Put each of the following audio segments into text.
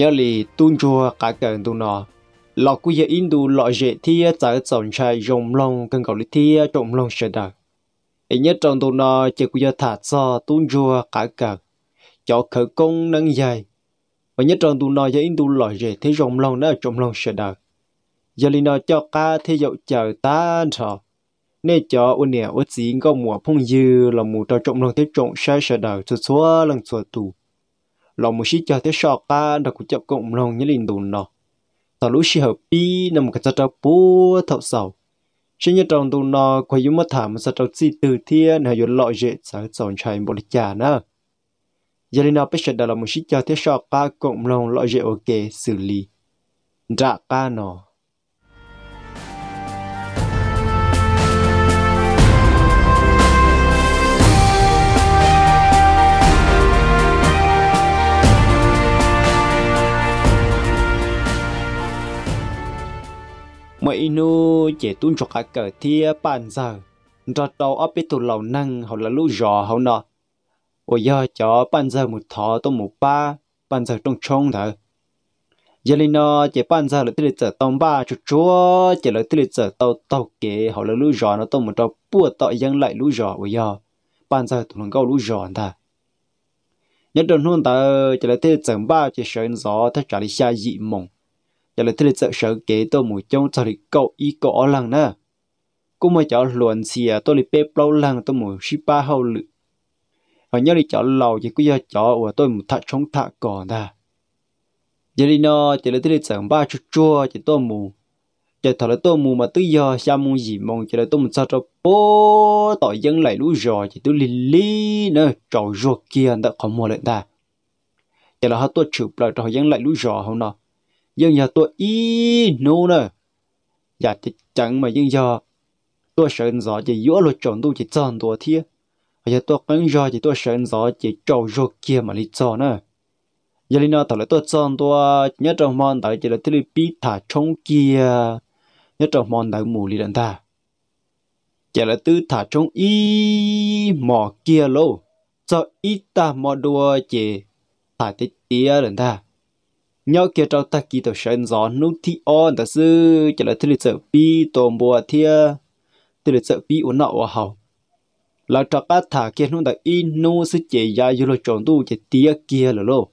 nhớ lì tuôn chua cả cần tu nọ lọ cú giờ in du lọ dễ thi chở chồng trai dùng lòng cần cầu lý thi trộm lòng sẽ đời ý nhất trong tu nọ chỉ cú giờ thả cho tuôn chua cả cần cho khởi công nâng dài và nhất trong tu nọ giờ in du lọ dễ thi dùng lòng đó trộm lòng sẽ đời giờ lì nọ cho ca thi dậu chờ ta thọ nên cho ôn nè ôn chỉ có mùa phong dư là mùa trộm lòng thế trộm sai sẽ đời chúa số lần chúa tù lòng một xí cho thế sọ ca đặc cụ chậm cộng lòng như linh đồn nó thọ lũ xí hợp bi nằm cái trâu bố thọ sầu xin nhớ trong đồn nó có yếm mất thảm sao trâu chi từ thiên hay yếu lọ dễ sao sòn chạy bộ lịch trả nữa giờ linh nó biết sẽ là một xí cho thế sọ ca cộng lòng lọ dễ ok xử lý đã ca nó mà inu chỉ tuân chọc cả cờ thia bàn giờ ra đầu ở bên tụ lầu năng hoặc là lũ giò họ nọ ôi giờ cho bàn giờ một thọ tôi một ba bàn giờ trong trông thở giờ lên nọ chỉ bàn giờ là tới giờ tông ba chú chúa chỉ là tới giờ tàu tàu kế họ là lũ giò nó tôi một trò bùa tội dân lại lũ giò ôi giờ bàn giờ tụi nó câu lũ giò ta nhất đơn hôm ta chỉ là tới giờ ba chỉ sợ gió ta trả đi xa dị mộng giờ là thế là sợ sợ kế tôi mù trong cho thì cậu ý cậu ở lần nữa cô mà cháu luận gì à tôi đi bếp lâu lần tôi mù ship ba hậu lự họ nhớ đi cháu lâu thì cứ giờ cháu của tôi mù thật chống thật còn ta giờ đi nó giờ là thế là sợ ba chua chua thì tôi mù giờ thật là tôi mù mà tôi giờ sao mù gì mong giờ là tôi mù sao cho bố tội dân lại lũ rồi thì tôi lì lì nữa trầu ruột kia đã không mua lại ta giờ là họ tôi chụp lại trầu dân lại lũ rồi không nào dân giờ tôi ý nô nè giờ thì chẳng mà dân giờ tôi sợ gió chỉ giữa lối chọn tôi chỉ chọn tôi thi, bây giờ tôi cắn gió chỉ tôi sợ gió chỉ trâu gió kia mà đi chọn nè giờ đi nào tao lại tôi chọn tôi nhớ trong mòn tại chỉ là thứ bị thả trống kia nhớ trong mòn tại mù đi đàn ta chỉ là tư thả trống ý mò kia lâu, cho ít ta mò đua chỉ thả tí tía đàn ta nhau kia trâu ta kỳ tàu sơn gió nút thi on ta sư chỉ là thứ lịch sử bi tổ mùa thia thứ lịch sử bi uốn nọ ở hậu là trâu cá thả kia nút ta in nô sư chế ya dù lo tròn tu chế tía kia là lô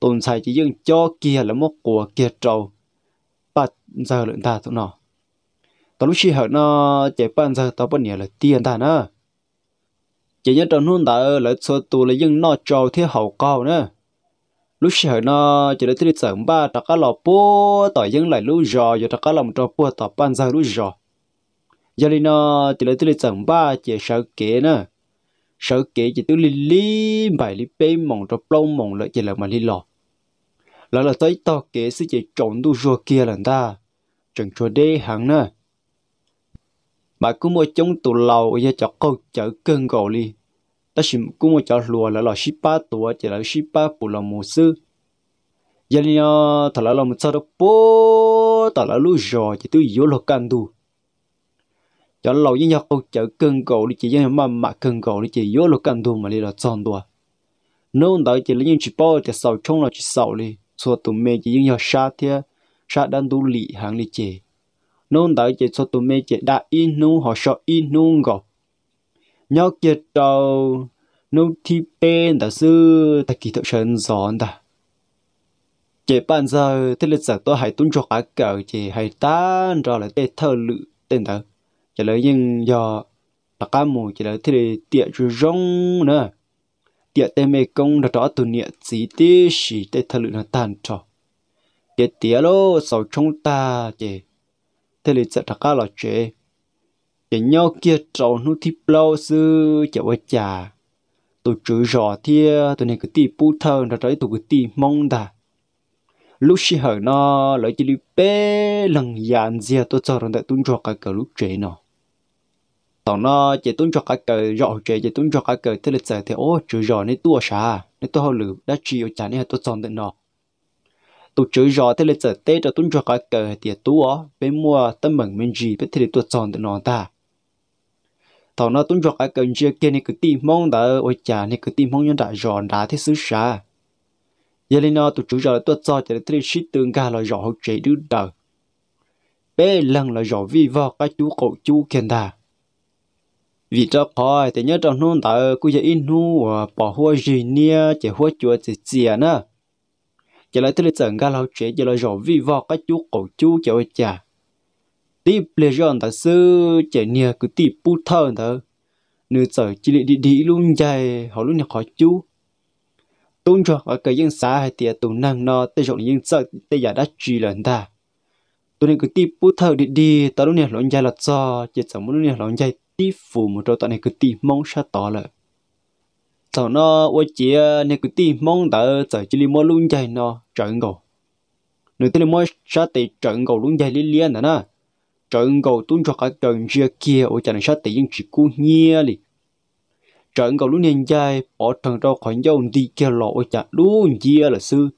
tồn tại chỉ dừng cho kia là mốc của kia trâu bắt giờ lượng ta tụi nọ tao lúc xí hở nó chế ban giờ tao bắt nhẹ là tiền ta nữa chế nhớ trâu nút ta là số tu là dừng nọ trâu thế hậu cao nữa lúc sợ nó chỉ để tới sớm ba ta cá lò bố tỏi dân lại lúc giò giờ ta cá lòng cho bố tỏi ban giờ lúc giò giờ đi nó chỉ để tới sớm ba chỉ sợ kế nữa sợ kế chỉ tôi li li bài li bê mong cho plong mong lại chỉ là mà li lò lỡ là tới to kế sẽ chỉ chọn tu giò kia lần ta chọn cho đê hàng nữa bà cứ mua chống tụ lầu giờ cho câu chở cơn gò li ta chỉ cũng một cháu lùa là lò ship ba tuổi chỉ là ship ba bù là một sư giờ này thằng là làm sao đó bố thà là lú rò chỉ tôi yếu là can đủ cho lâu những nhà câu chợ cân cầu đi chỉ những mà mà cân cầu đi chỉ yếu là can đủ mà đi là tròn đùa nông đó chỉ là những chỉ bao thì sầu trong là chỉ sầu đi số tụi mẹ chỉ những nhà sa thế sa đang đủ lì hàng đi chỉ nông đó chỉ số tụi mẹ chỉ đã in nông họ sợ in nông gạo nhớ kia đầu nô thi bên đã sư ta kỳ thợ sơn giòn ta chỉ bàn giờ thế lịch sử tôi hãy tuân cho cả cờ chỉ hãy tan rồi lại tê thơ lự tên đó chỉ lấy nhưng do là cá mù chỉ lấy thế để tiệt chú rong nữa tiệt tê mê công đã đó tụi niệm gì tê chỉ tê thơ lự nó tan cho tiệt tiệt lô sau chúng ta chỉ thế lịch sử thật cá là chế chỉ nhau kia trâu nó thì lâu sư chả quá chả tôi chữ rõ thì tôi này cứ tì pu thơ nó tới tôi cứ tì mong đà lúc xí hở nó lấy chỉ lưu bé lần dàn gì tôi cho rằng đã tuân cho cái cờ lúc trẻ nó tao nó chỉ tuân cho cái cờ rõ trẻ chỉ tuân cho cái cờ thế là giờ thì ô chữ rõ này tua xa nên tôi hầu lử đã chịu chả này tôi chọn được nó tôi chữ rõ thế là giờ tết cho tuân cho cái cờ thì à, tua bên mua tâm mừng mình gì biết thì tôi chọn được nó ta thọ nó tún vọt ở cần chưa kia này cứ tìm mong đã ôi cha này cứ tìm mong nhân đã giòn đã thế xứ xa giờ này nó tụi chủ rồi tuột cho cho thấy sự tương ga là rõ học chế đứa đời bé lần là rõ vi vọ cái chú cậu chú kiên đà vì cho khỏi thì nhớ trong nôn tại cứ giờ in nu à, bỏ hoa gì nia chỉ hoa chúa chỉ chìa nữa giờ lại thấy sự tương ga là học chế chỉ là giỏ vi vọ các chú cậu chú chỉ cha tí ple giòn ta sư trẻ nia cứ tí pu thơ ta nữ sở chỉ lị đi đi luôn dài họ luôn nhà khó chú tôn cho ở cái dân xã hay tiệt tụ năng nó tê chọn những sợ tê giả đã trì lần ta tôi nên cứ tí pu thơ đi đi ta luôn nhà lọn dài là cho chỉ sợ muốn nhà lọn dài tí phù một trâu tao này cứ tí mong sa tỏ lợ sau nó ô chị này cứ tí mong tờ sợ chỉ lị mua luôn dài nó trận cầu nếu tê mua sa tê trận cầu luôn dài liên liên đó nè trận cầu tuôn cho cả trận chia kia ở trận sát tỷ những chỉ cú nhia li trận cầu lúc nên dài bỏ trận đâu khỏi nhau đi kia lọ ở trận luôn chia là sư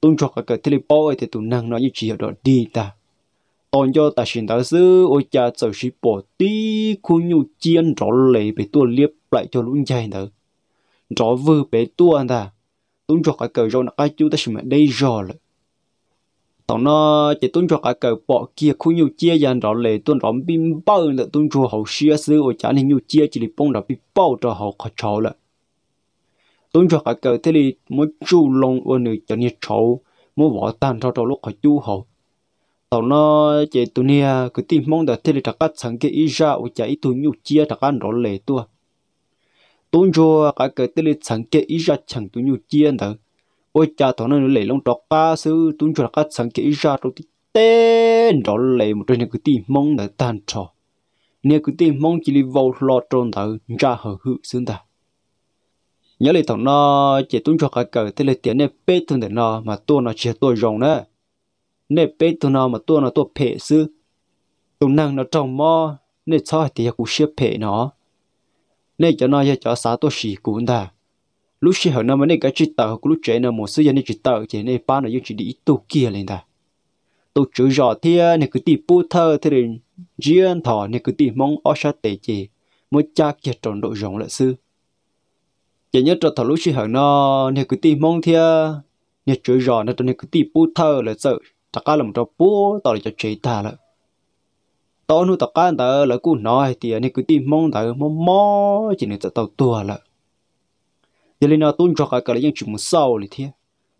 tuôn cho cả cái thế bao thì tụi năng nói như chỉ ở đó đi ta còn cho ta xin ta sư ở trận sau khi bỏ tí khu nhu chiến rõ lệ bị tuôn liếp lại cho lúc dài nữa rõ vừa bị tuôn ta tuôn cho cả cầu rồi nó ai chú ta xin mà đây rồi tổng nó chỉ tuân cho cả cầu bỏ kia khu nhiều chia dàn đó lệ tuân đó bim bao là tuân cho hậu xia sư ở chán hình nhiều chia chỉ là bông đó bị bao cho hậu khó cháu là tuân cho cả cầu thế thì mỗi chú lông ở nơi cho nhiệt cháu mỗi bỏ tan cho cho lúc khỏi chú hậu tổng nó chỉ tuân nha cứ tìm mong đó thế thì các sáng cái ý ra ở chả ý tuân nhiều chia các anh đó lệ tua tuân cho cả cầu thế thì sáng cái ý ra chẳng tuân nhiều chia đó ôi cha thằng nó lấy lòng trọc cá sư tuân chuột cá sáng kỹ ra rồi thì tên đó lấy một cái tim mong để tan trò nè cứ tim mong chỉ đi vào lo trôn thở ra hờ hự xương ta nhớ lại thằng nó chỉ tuân chuột cá cờ thế là tiền nè bê thương để nó mà tôi nó chỉ tôi rồng nữa nên bê tuân nó mà tôi nó tôi phê sư tôi năng nó trong mò nên cho thì cũng xếp phê nó nên cho nó cho xã tôi xì cuốn ta lúc xí hồi nó mới cái chỉ tờ của lúc trẻ nó một số dân chỉ tờ chỉ nên ba nó chỉ đi tu kia lên ta tu chữ rõ thì này cứ tìm bút thơ thì đến riêng thọ này cứ tìm mong ở sát tệ chỉ mới cha kia tròn độ rộng lại sư chỉ nhớ cho thọ lúc xí hồi nó này cứ tìm mong thì này chữ rõ nó cho này cứ tìm bút thơ là sợ chắc là làm trò bút tao cho chế ta lợi tao nu tao can tao là cứ nói thì này cứ tìm mong tao mong mò chỉ nên tao tua lợi giờ lên nào tung cho cả cái những chuyện một sau thì thế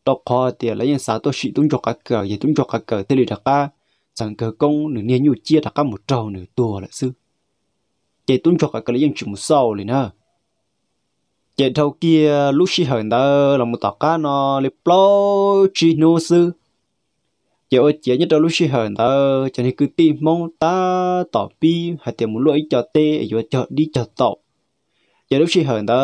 đọc khó thì lấy những sao tôi chỉ tung cho cả cái gì tung cho cả cái thế là cả chẳng cơ công nửa niên nhiều chia là cả một trâu nửa tua là sư chỉ tung cho cả cái những chuyện một sau thì nữa chỉ đầu kia lúc xí hờn đó là một tạc cá nó lấy plo chi nô sư chỉ ở chỉ nhất đó lúc xí hờn đó cho nên cứ tìm mong ta tỏ bi hay tìm một lỗi cho tê rồi cho đi cho tọ giờ lúc xí hờn đó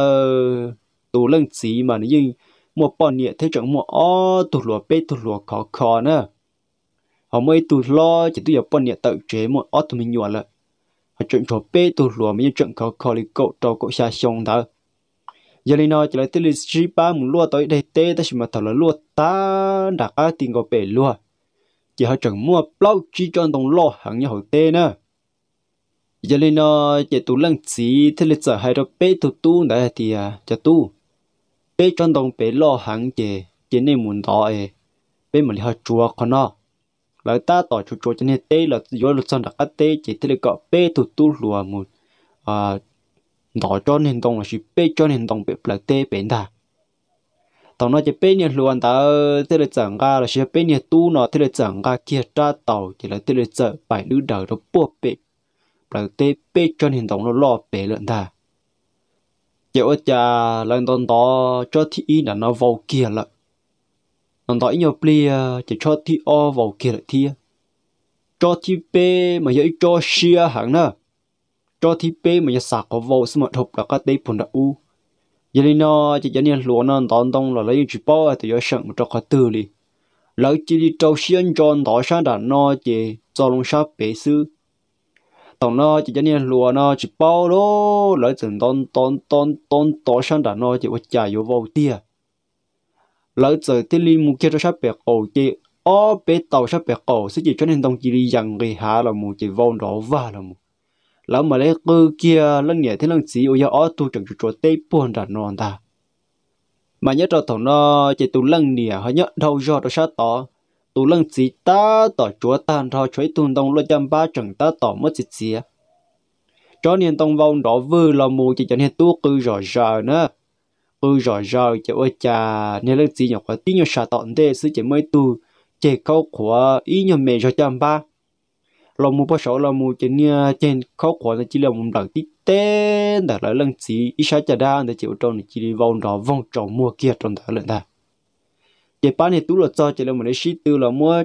tù lăng chỉ mà nó như một bọn nhẹ thế chẳng một ó tù lúa bê tù lúa khó khó nữa họ mới tù lo chỉ tụ giờ bọn nhẹ tự chế một ó tụ mình nhua lại họ chuyện trò bê tù lúa mới chuyện khó khó thì cậu trò cậu xa xong đó giờ này nói chỉ là tư lịch chỉ ba muốn lúa tới đây tê ta chỉ mà thảo là lúa ta đã cá tiền gọi bể lúa chỉ họ chẳng mua bao chi cho đồng lo hàng như họ tê nữa giờ này nói chỉ tụ lăng chỉ thế lịch giờ hai đó bê tụ tu đã thì à chỉ tu bé trong đồng bé lo hàng chè chè nên muốn đó ấy bé mà họ chùa con nó lại ta tỏ chùa chùa cho nên tê là do luật sơn đặc tê chỉ thế là có bé tụt tu lùa một à đó cho nên đồng là chỉ bé cho nên đồng bé là tê bé ta tao nói chỉ bé nhà luôn ta thế là chẳng ra là chỉ bé nhà tu nó thế là chẳng ra kia ra tàu chỉ là thế là chợ phải lưu đầu nó buộc bé là tê bé cho nên đồng nó lo bé lợn ta giờ ở nhà lên đón đó cho thi ý là nó vào kia lại đón đó nhiều pli ờ, chỉ cho thi o vào kia lại thi cho thi P mà giờ cho xia hẳn nè cho thi P mà giờ sạc có vào số một hộp là có đây phần đã u giờ này nó chỉ giờ nên lúa nó đón đông là lấy chụp bao thì giờ sẵn cho có tư đi lấy chỉ đi trâu xiên cho đó sang đã nó chỉ cho luôn sắp bể xứ tổng nó chỉ cho nên lùa nó chỉ bao đó lấy từng ton ton ton ton to sang đàn nó chỉ có chạy vô vô tia lấy từ tiền li mua kia cho sắp bẹt cổ chỉ ở bế tàu sắp bẹt cổ sẽ chỉ cho nên đồng chỉ đi dặn người hạ là mua chỉ vô đó và là mua lão mà lấy cơ kia lần nhẹ thế lăng chỉ ôi ở tu chẳng chỗ tây buồn đàn nó ta mà nhớ cho tổng nó chỉ tu lăng nhẹ họ nhớ đâu do đó sát to tụ lăng chỉ ta tỏ chúa ta rò chuối tuần đồng lo chăm ba chẳng ta tỏ mất chỉ chỉ cho nên tông vong đó vừa là mù chỉ cho nên tu cứ rõ rờ nữa cứ rõ rờ chỉ ôi cha nên lăng chỉ nhỏ quá tí nhỏ sợ tọn thế sư chỉ mới tu chỉ câu của ý nhỏ mẹ cho chăm ba lo mù bao số lo mù chỉ nia trên câu của là chỉ là một đẳng tí tên đã là lăng chỉ ý sao chả đa để chịu trâu chỉ đi vòng đó vòng tròn mua kia tròn thở lên ta chỉ ba này tú là cho chị là một cái shit tư là mua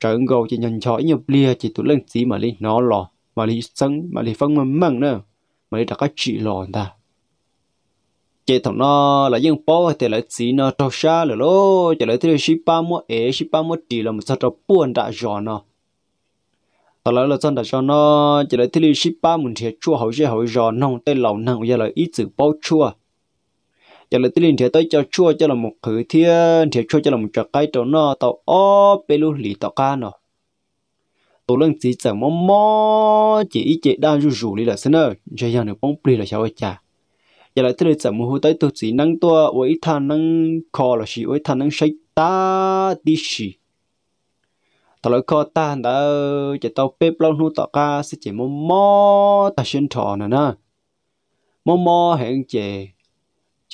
trận gầu chị nhận chọi nhập lia chị tú lên gì mà lên nó lò mà lên sân mà lên phân mà măng nữa mà lên đặt cái chị lò ta chị thằng nó là dân bó thì là chỉ nó trâu xa là lô chị là thứ ship ba mua é ship ba mua chỉ là một sao cho buồn đã giò nó tao nói là chân đã cho nó chỉ là thứ ship ba mình thiệt chua hậu chứ hậu giò nông tên lầu nông giờ là ít chữ bao chua giờ là tin thì tôi cho chua cho là một khử thiên thì chua cho là một trò cái chỗ nó tàu ó bê lu lì tàu ca nó tổ lăng chỉ chẳng mò mò chỉ ý chỉ đang rủ rủ đi là xin ơi cho giờ nó bóng bì là sao chả giờ là tin chẳng mua tới tôi chỉ năng tua với thằng năng khó là chỉ với thằng năng sách ta đi xì tao lấy khó ta đã chỉ tao bếp lâu nu tàu ca sẽ chỉ mò mò ta xin thọ nè nè mò mò hẹn chỉ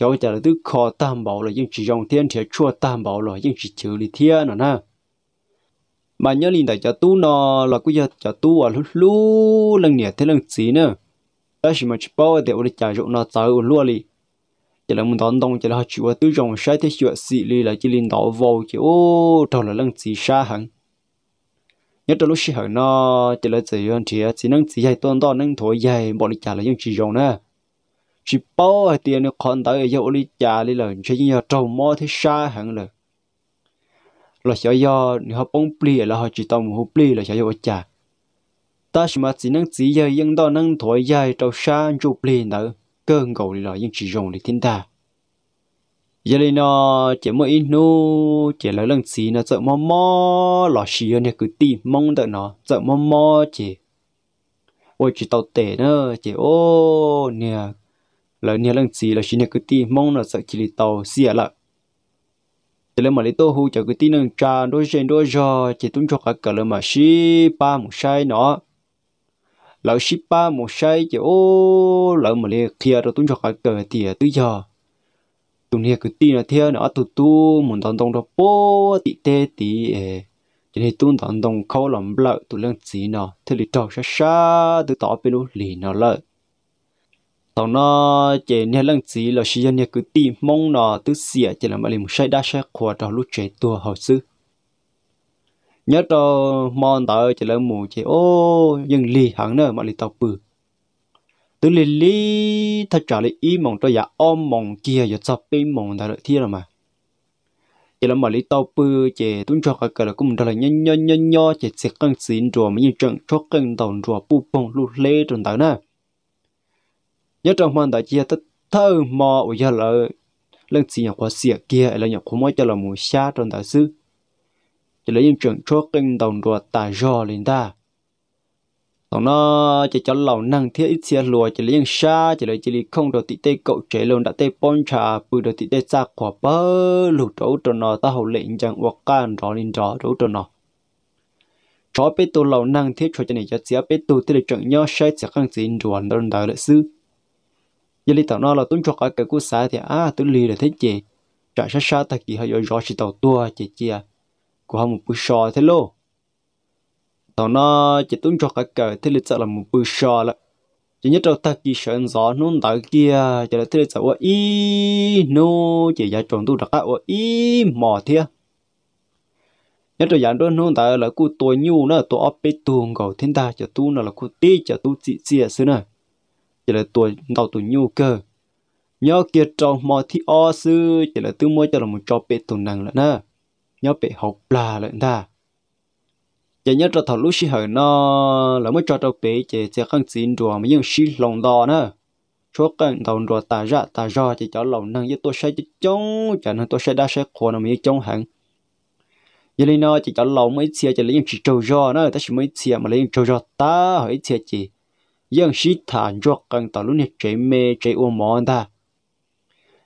cháu trả lời tức khó tam bảo là những chỉ dòng thiên thể chua tam bảo là những chỉ chữ lý thiên nữa nè mà nhớ linh đại cho tu nó là cứ giờ cho tu ở lúc lú lần nhẹ thế lần gì nữa đó chỉ mà chỉ bảo để trả dụng nó cháu luôn đi chỉ là muốn đón đông chỉ là chịu tư dòng sai thế chịu xị lý là chỉ linh đạo vô chỉ ô đó là lần gì xa hẳn nhất trong lúc xí hẳn nó chỉ là chỉ hơn thì chỉ năng chỉ hay tuân to năng thổi dài bọn trả lời những chỉ dòng nữa chỉ bao hai tiền nó còn tới ở nhà lý cha là chỉ như trâu mò thì xa hẳn là là sẽ do họ bông pli là họ chỉ tông hụp pli là sẽ do cha ta chỉ mà chỉ năng chỉ giờ nhưng đó năng thổi dài trâu xa chụp pli nữa cơn cầu là nhưng chỉ dùng để thiên ta giờ đây nó chỉ mới ít nô chỉ là lần xí nó sợ mò mò lò xí này cứ tìm mong đợi nó sợ mò mò chỉ ôi chỉ tàu tệ nữa chỉ ô nè là nhà lần gì là xin nhà cứ ti mong là sợ chỉ tàu xia lại chỉ là mà lấy tô hú cho cái ti năng trà đôi chân đôi giò chỉ tuân cho cả cả là mà xí ba một sai nó lỡ xí ba một sai chỉ ô lỡ mà lấy kia rồi tuân cho cả cả thì tự do tuân này cứ ti là theo nó tụt tu muốn tận tông đó bố tị tê tị chỉ nên tụi tận tông khâu làm lợ tụi lăng chỉ nó thì lấy tàu xa xa tụi tỏ bên lũ lì nó lợ sau nó chế nhà lăng chỉ là sử dụng nhà cứ tìm mong nó tự xỉa à, chỉ là mà liền một sai đa sai khóa trong lúc chế tua hồi xưa nhớ cho mòn tàu chỉ là mù chế ô nhưng lì hẳn nữa mà lì tàu bự tự lì lì thật trả lì ý mong dạ dạ cho giả ôm mong kia giờ sắp bên mong đã lợi thiên rồi mà chỉ là mà lì tàu bự chế tuân cho cái cái là cũng đó là nhon nhon nhon nhò chế sẽ căng xin rồi mà như trận cho căng tàu rồi bu bông lụt lê trong tàu nữa nhớ trong màn đại chia tất thơ mò ở giờ là lần chỉ nhập qua xỉa kia là nhập qua mới cho là mùa xa trong đại sư chỉ là những trường cho kinh đồng đùa tà do lên ta tổng nó chỉ cho lầu năng thiết ít xia lùa chỉ là những xa chỉ là chỉ là không được tị tê cậu chế luôn đã tê bón trà bự được tị tê xa quả bơ lụt chỗ cho nó ta hậu lệnh chẳng hoặc can rõ lên rõ chỗ cho nó cho biết tôi lầu năng thiết cho cho này cho xia biết tôi tê trường nhau sai sẽ khăng xin ruộng đơn đại lợi sư giờ lý tàu nó là tuân cho cái cái cú xã thì à tuân lì là thế chị trả sát sát ta kỳ hơi rồi chỉ tàu tua chị chia à. của họ một bữa sò thế lô tàu nó chỉ tuân cho cái cái thế lịch tàu là một bữa sò là chỉ nhất ta kỳ sợ rõ nôn tàu kia chỉ là thế lý tàu ý nô chỉ giá tròn tu đặc á ý mò thiệt nhất là dạng đó nó tại là cô tôi nhu nó tôi ấp bê tuồng gầu thiên ta cho tu nó là cô tí cho tu chị chị xưa này chỉ là tuổi đầu tuổi nhu cơ nhớ kia trong mọi thi o sư chỉ là tư mua cho là một cho bệ tổn năng là nè nhớ bệ học là là ta chỉ nhớ cho thằng lúc sĩ hở nó là mới cho cho bệ chỉ sẽ không xin đồ mà nhưng xí lòng đỏ nè số cần đầu đùa ta ra ta ra chỉ cho lòng năng với tôi sẽ chỉ chống chẳng hơn tôi sẽ đa sẽ khổ nó mới chống hẳn giờ lên nó chỉ cho lòng mới chia chỉ lấy những chỉ trâu ra nè ta chỉ mới chia mà lấy những trâu ra ta hỏi chia chỉ yang shi thản cho cần ta lúc này chế mê chế ô mòn ta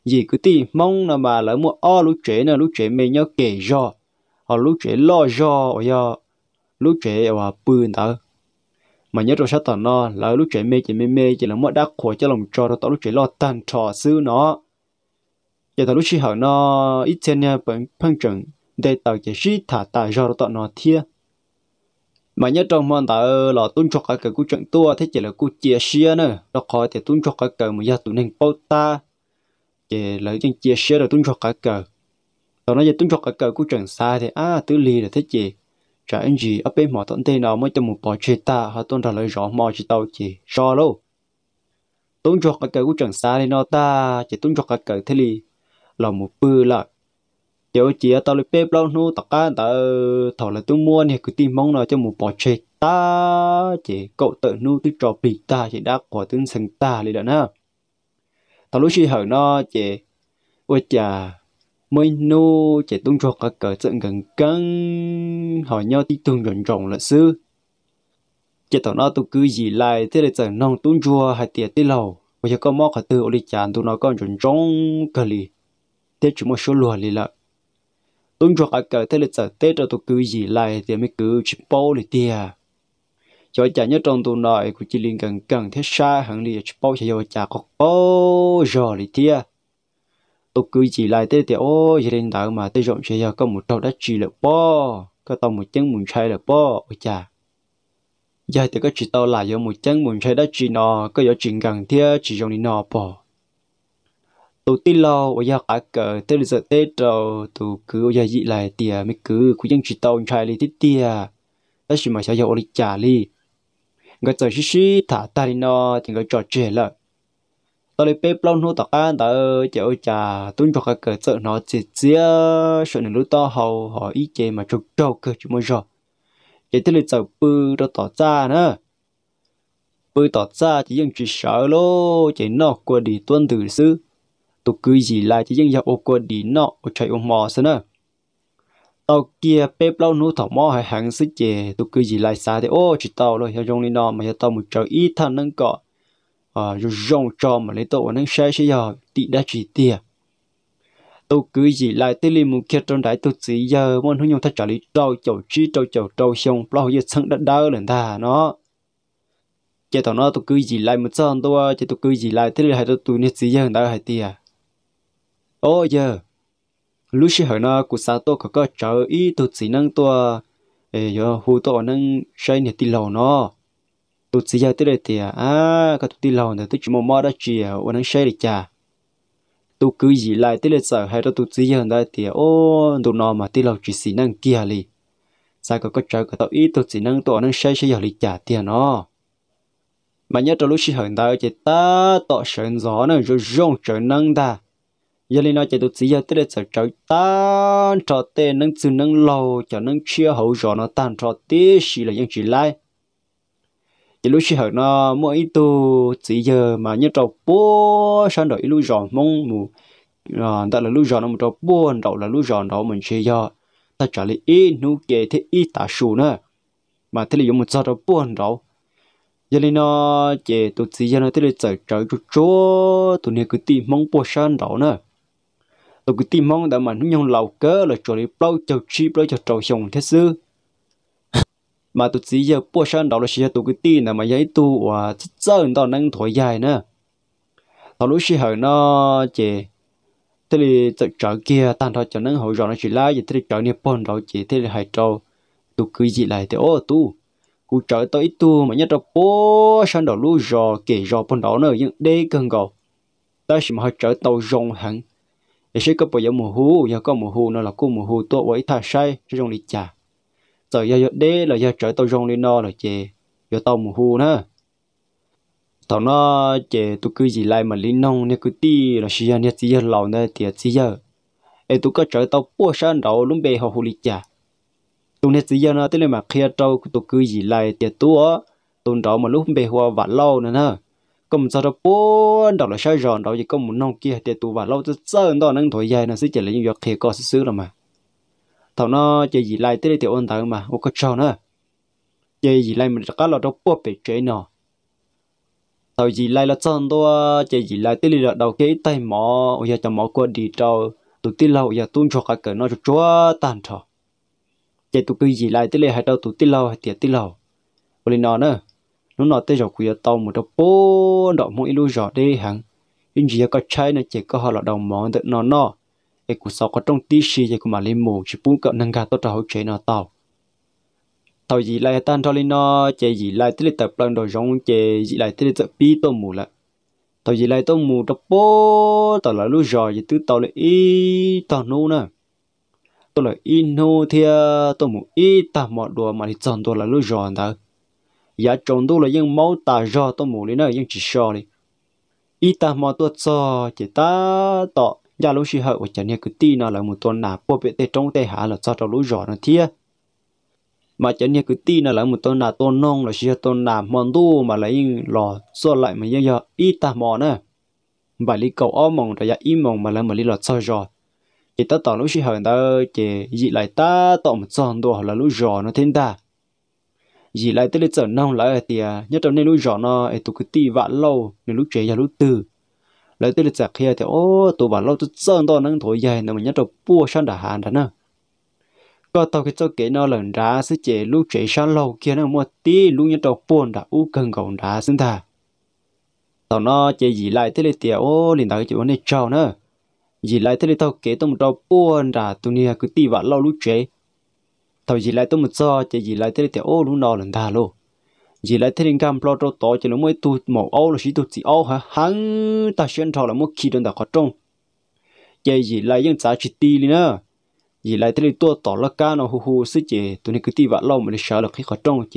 gì cứ ti mong là mà lỡ mua o lúc chế là lúc chế mê nhớ kể do họ lúc chế lo do ở lúc chế và bươn tao mà nhớ rồi sao tao nó lỡ lúc trẻ mê chỉ mê mê chỉ là mua đắc khổ cho lòng cho tao lúc trẻ lo tan trò sư nó giờ tao lúc chỉ hỏi nó ít trên nhà bằng phân trừng để tao chỉ shi thả tao do tao nó thiệt mà nhớ trong mòn ta là tuân cho cái cái cú trận tua thế chỉ là cú chia sẻ nữa nó khỏi thì tuân cho cái cờ mà giờ tụi nên bao ta chỉ là chân chia sẻ rồi tuân cho cái cờ, tao nó giờ tuân cho cái cờ cú trận sai thì à tứ lì là thế chỉ trả anh gì ở bên mỏ tận tên nào mới cho một bỏ chơi ta họ tuân trả lời rõ mò chỉ tao chỉ rõ luôn tuân cho cái cờ cú trận sai thì nó ta chỉ tuân cho cái cờ thế lì là một bự lại chiều chiều tao lấy bếp lâu nu tao cá tao thọ là tôi mua này cứ tìm mong nào cho một bỏ chê ta chỉ cậu tự nu tôi trò bị ta chỉ đã có tương sinh ta đi đó nè tao lúc khi hở nó chỉ ôi chà mới nu chỉ tung cho cả cỡ trận gần cân hỏi nhau tí tung rộn rộn là sư chỉ tao nó tôi cứ gì lại thế là chẳng nong tung chua hay tiệt tí lâu bây giờ có mò cả từ ô đi chán tôi nói con rộn rộn cờ lì thế chúng mới số lùa lì lại tuân cho cái cờ thế lịch sở tết cho tôi cứ gì lại thì mới cứ chỉ bao lịch tiền cho chả nhớ trong tụ nội của chị liên gần gần thế xa hơn đi chỉ bao cho chả có bao giờ lịch tiền tôi cứ chỉ lại thế thì ô gia đình tạo mà tôi rộng sẽ giờ có một trâu đất chỉ là bao có tao một chân muốn chơi là bao ôi chà giờ thì có chỉ tao là do một chân muốn chơi đất chỉ nó có do chuyện gần thế chỉ trong đi nó bao tôi tí lo bây giờ cả cờ tới giờ tết rồi tôi cứ bây giờ dị lại tiền mới cứ cứ dân chỉ tàu trai đi tít tiền, đó chỉ mà sẽ giờ đi trả đi người chơi xí xí thả ta đi nó thì người trò chuyện là tôi lấy bếp lâu nô tao ăn tao chở trà tuân cho cái cờ chợ nó chỉ chia sợ nên lúc tao hầu họ ý chế mà chụp trâu cơ chứ mới rồi vậy tôi lượt chở bự đó tỏ ra nữa bự tỏ ra chỉ dân chỉ sợ lô chỉ nó qua đi tuân từ xứ tôi cứ gì lại chỉ dân dọc ô cô đi nọ ô chạy ô mò sao nữa tàu kia bếp lâu nu thảo mò hay hàng sức chè tôi cứ gì lại xa thì ô chỉ tàu rồi theo dòng đi nọ mà theo tàu một trời ít thân nâng cọ à ờ, rồi dùng cho mà lấy tàu nâng xe xe giờ tị đã chỉ tiền tôi cứ gì lại tới liền một kia trong đại tôi chỉ giờ muốn hướng nhau thật trả lý trâu chầu chi trâu chầu trâu xong bao giờ sẵn đã đau lên ta nó chỉ tao nó tôi cứ gì lại một sơn tôi chỉ tôi cứ gì lại tới liền hai tôi tôi nên chỉ giờ đã hai tiền ô giờ lúc xí hồi nó cụ sao tôi có có chờ ý tôi chỉ năng tôi ê giờ hú tôi năng xây nhà tì lầu nó tôi chỉ giờ tới đây thì à cái tì lầu này tôi chỉ mong mơ đó chỉ à ô năng xây được chả tôi cứ gì lại tới đây sợ hay đó tôi chỉ giờ đây thì ô tôi nó mà tì lầu chỉ xí năng kia li sao có có chờ cái tao ý tôi chỉ năng tôi năng xây xây giờ li chả tiền nó mà nhớ trong lúc xí hồi đó chỉ ta tọt sơn gió nó rồi rong trời năng ta giờ lên nói chạy tôi xí giờ tới đây sợ trời tan trò tê nâng chữ nâng lâu cho nâng chia hậu rõ nó tan trò tê xì là những chỉ lại giờ lúc xí hậu nó mỗi ít tu xí giờ mà nhớ trò bố sang đổi lúc rõ mong mù rồi ờ, ta là lúc rõ nó một trò buồn đầu là lúc rõ đó mình chia giờ ta trả lại ít nụ kề thế ít tả sù nữa mà thế là dùng một trò trò buồn đầu giờ lên nó chạy tụt xí giờ nó tới đây sợ trời chúa tôi này cứ tìm mong bố sang đó nữa tôi cứ tìm mong đã mà nó nhông lầu cỡ là chỗ đi bao chầu chi bao chầu trầu sông thế sư mà tôi chỉ giờ bữa sáng đó là chỉ tôi cứ tin là mà giấy tu và chơi đó năng thổi dài nữa thằng lúc xí hở nó chỉ thế thì chợ chợ kia tan thôi cho năng hội rồi nó chỉ lá gì thế thì trở nên bòn rồi chỉ thế thì hai trâu tôi cứ gì lại thì ô tu cụ trở tới ít tu mà nhất là bữa sáng đó lúc rồi kể rồi bòn đó nữa nhưng đây cần gò ta chỉ mà trở tàu rong hẳn để sẽ có bây giờ mùa hú giờ có mùa hú nó là cô mùa hú tôi với thà say cho rong đi chả giờ giờ giờ là giờ trở tôi rong đi no là chè giờ tao mùa hú nữa tao nó chè tôi cứ gì lại mà linh nông nè cứ ti là xí giờ nè lâu nè thì xí giờ tôi có trở tao bua san đầu luôn bề họ hú đi chả tôi nè xí giờ nó tới mà kia trâu tôi cứ gì lại thì tôi tôi đó mà lúc bề hoa vả lâu nữa nè cũng sao đó bốn đầu là sai rồi đầu chỉ có một nông kia để tụ vào lâu cho sơn đó nâng thổi dài nó sẽ trở lại những việc thì có sự xứ rồi mà thằng nó chơi gì lại tới đây thì ôn thằng mà ô có cho nữa chơi gì lại mình có là đâu bốn bị chế nó thằng gì lại là sơn đó chơi gì lại tới là đầu cái tay mỏ ô giờ cho mỏ qua đi trâu tụi tí lâu giờ tuôn cho cái cửa nó cho chúa tàn thọ chơi tụi cứ gì lại tới đây hai đầu tụi tí lâu hai tiệt tí lâu rồi nó nữa nó nọ tê giỏ giờ tàu một đọc bốn đọc mỗi lúc giờ đây hàng nhưng chỉ có chơi nó chỉ có họ là đồng món tự nó nọ cái cuộc sống có trong tí xì chỉ có mà lên mù chỉ buông cậu nâng cao tốt cho hỗ chế nó tàu tàu gì lại tan cho lên nó chỉ gì lại tới tập lần đồ giống chỉ gì lại tới tập pi tôm mù lại tàu gì lại tôm mù đọc bố tàu là lúc giờ chỉ tứ tàu là ít tàu nô nè tôi là ít nô thì tôi mù ít tạm mọi đồ mà thì chọn tôi là lúc giờ đó giá trồng đu là những máu tà rò tôi mù lên nơi những chỉ sò đi ít ta mà tôi cho chỉ ta tọ giá lũ sĩ hậu của chẳng nhẹ cứ tin nó là một tuần nào, bộ biệt tê trong tê hạ là cho trong lũ rò nó thia mà chẳng nhẹ cứ tin nó là một tuần nào tôi nong là sĩ tuần nào mòn đu mà lấy những lò xô lại mà như giờ ít ta mò nữa bà lý cầu ó mong rồi giá dạ, ít mong mà lấy mà lý lò cho rò chỉ ta tỏ lúc sĩ hậu ta chỉ dị lại ta tọ một tròn đồ là lũ rò nó thêm ta gì lại tới lấy chở nông lại thì à, nhất trong nên lúc rõ nó ấy tụi cứ tì vạ lâu nên lúc trẻ giờ lúc từ lại tới lấy chở kia thì ô tụ vạn lâu tụ sơn to nâng thổi dài nên mình nhớ trong bua sơn đã hàn đó nè có tàu cái chỗ kế nó lần ra sẽ chế lúc trẻ sơn lâu kia nó một tí lúc nhất trong buồn đã u cần gồng đá sinh thà tao nó chế gì lại tới lấy tiền à, ô liền cái chịu này trâu nữa gì lại tới lấy tàu kế một trâu buồn đã tụ nia cứ tì vạn lâu lúc trẻ ทว่าจีไรต้องมุดจอจะยีไรเทเ่ยวโอลุูนอหลังตาโลยีไรเที่งกำปลอดโตจะลุ่มไอตุ่มหมอกโอ้ลุ่มสีตูจีโอฮะฮังตาเชียนทอลุะมุดขีดันตาขัดจงจะยีไรยังจ้าชิตีลยนะยีไรเที่ตัวต่อละกันโอฮูฮู้สิเจตัวนิ้คือที่ว่าเราไม่ได้ใช้หลักให้ขัดจงเจ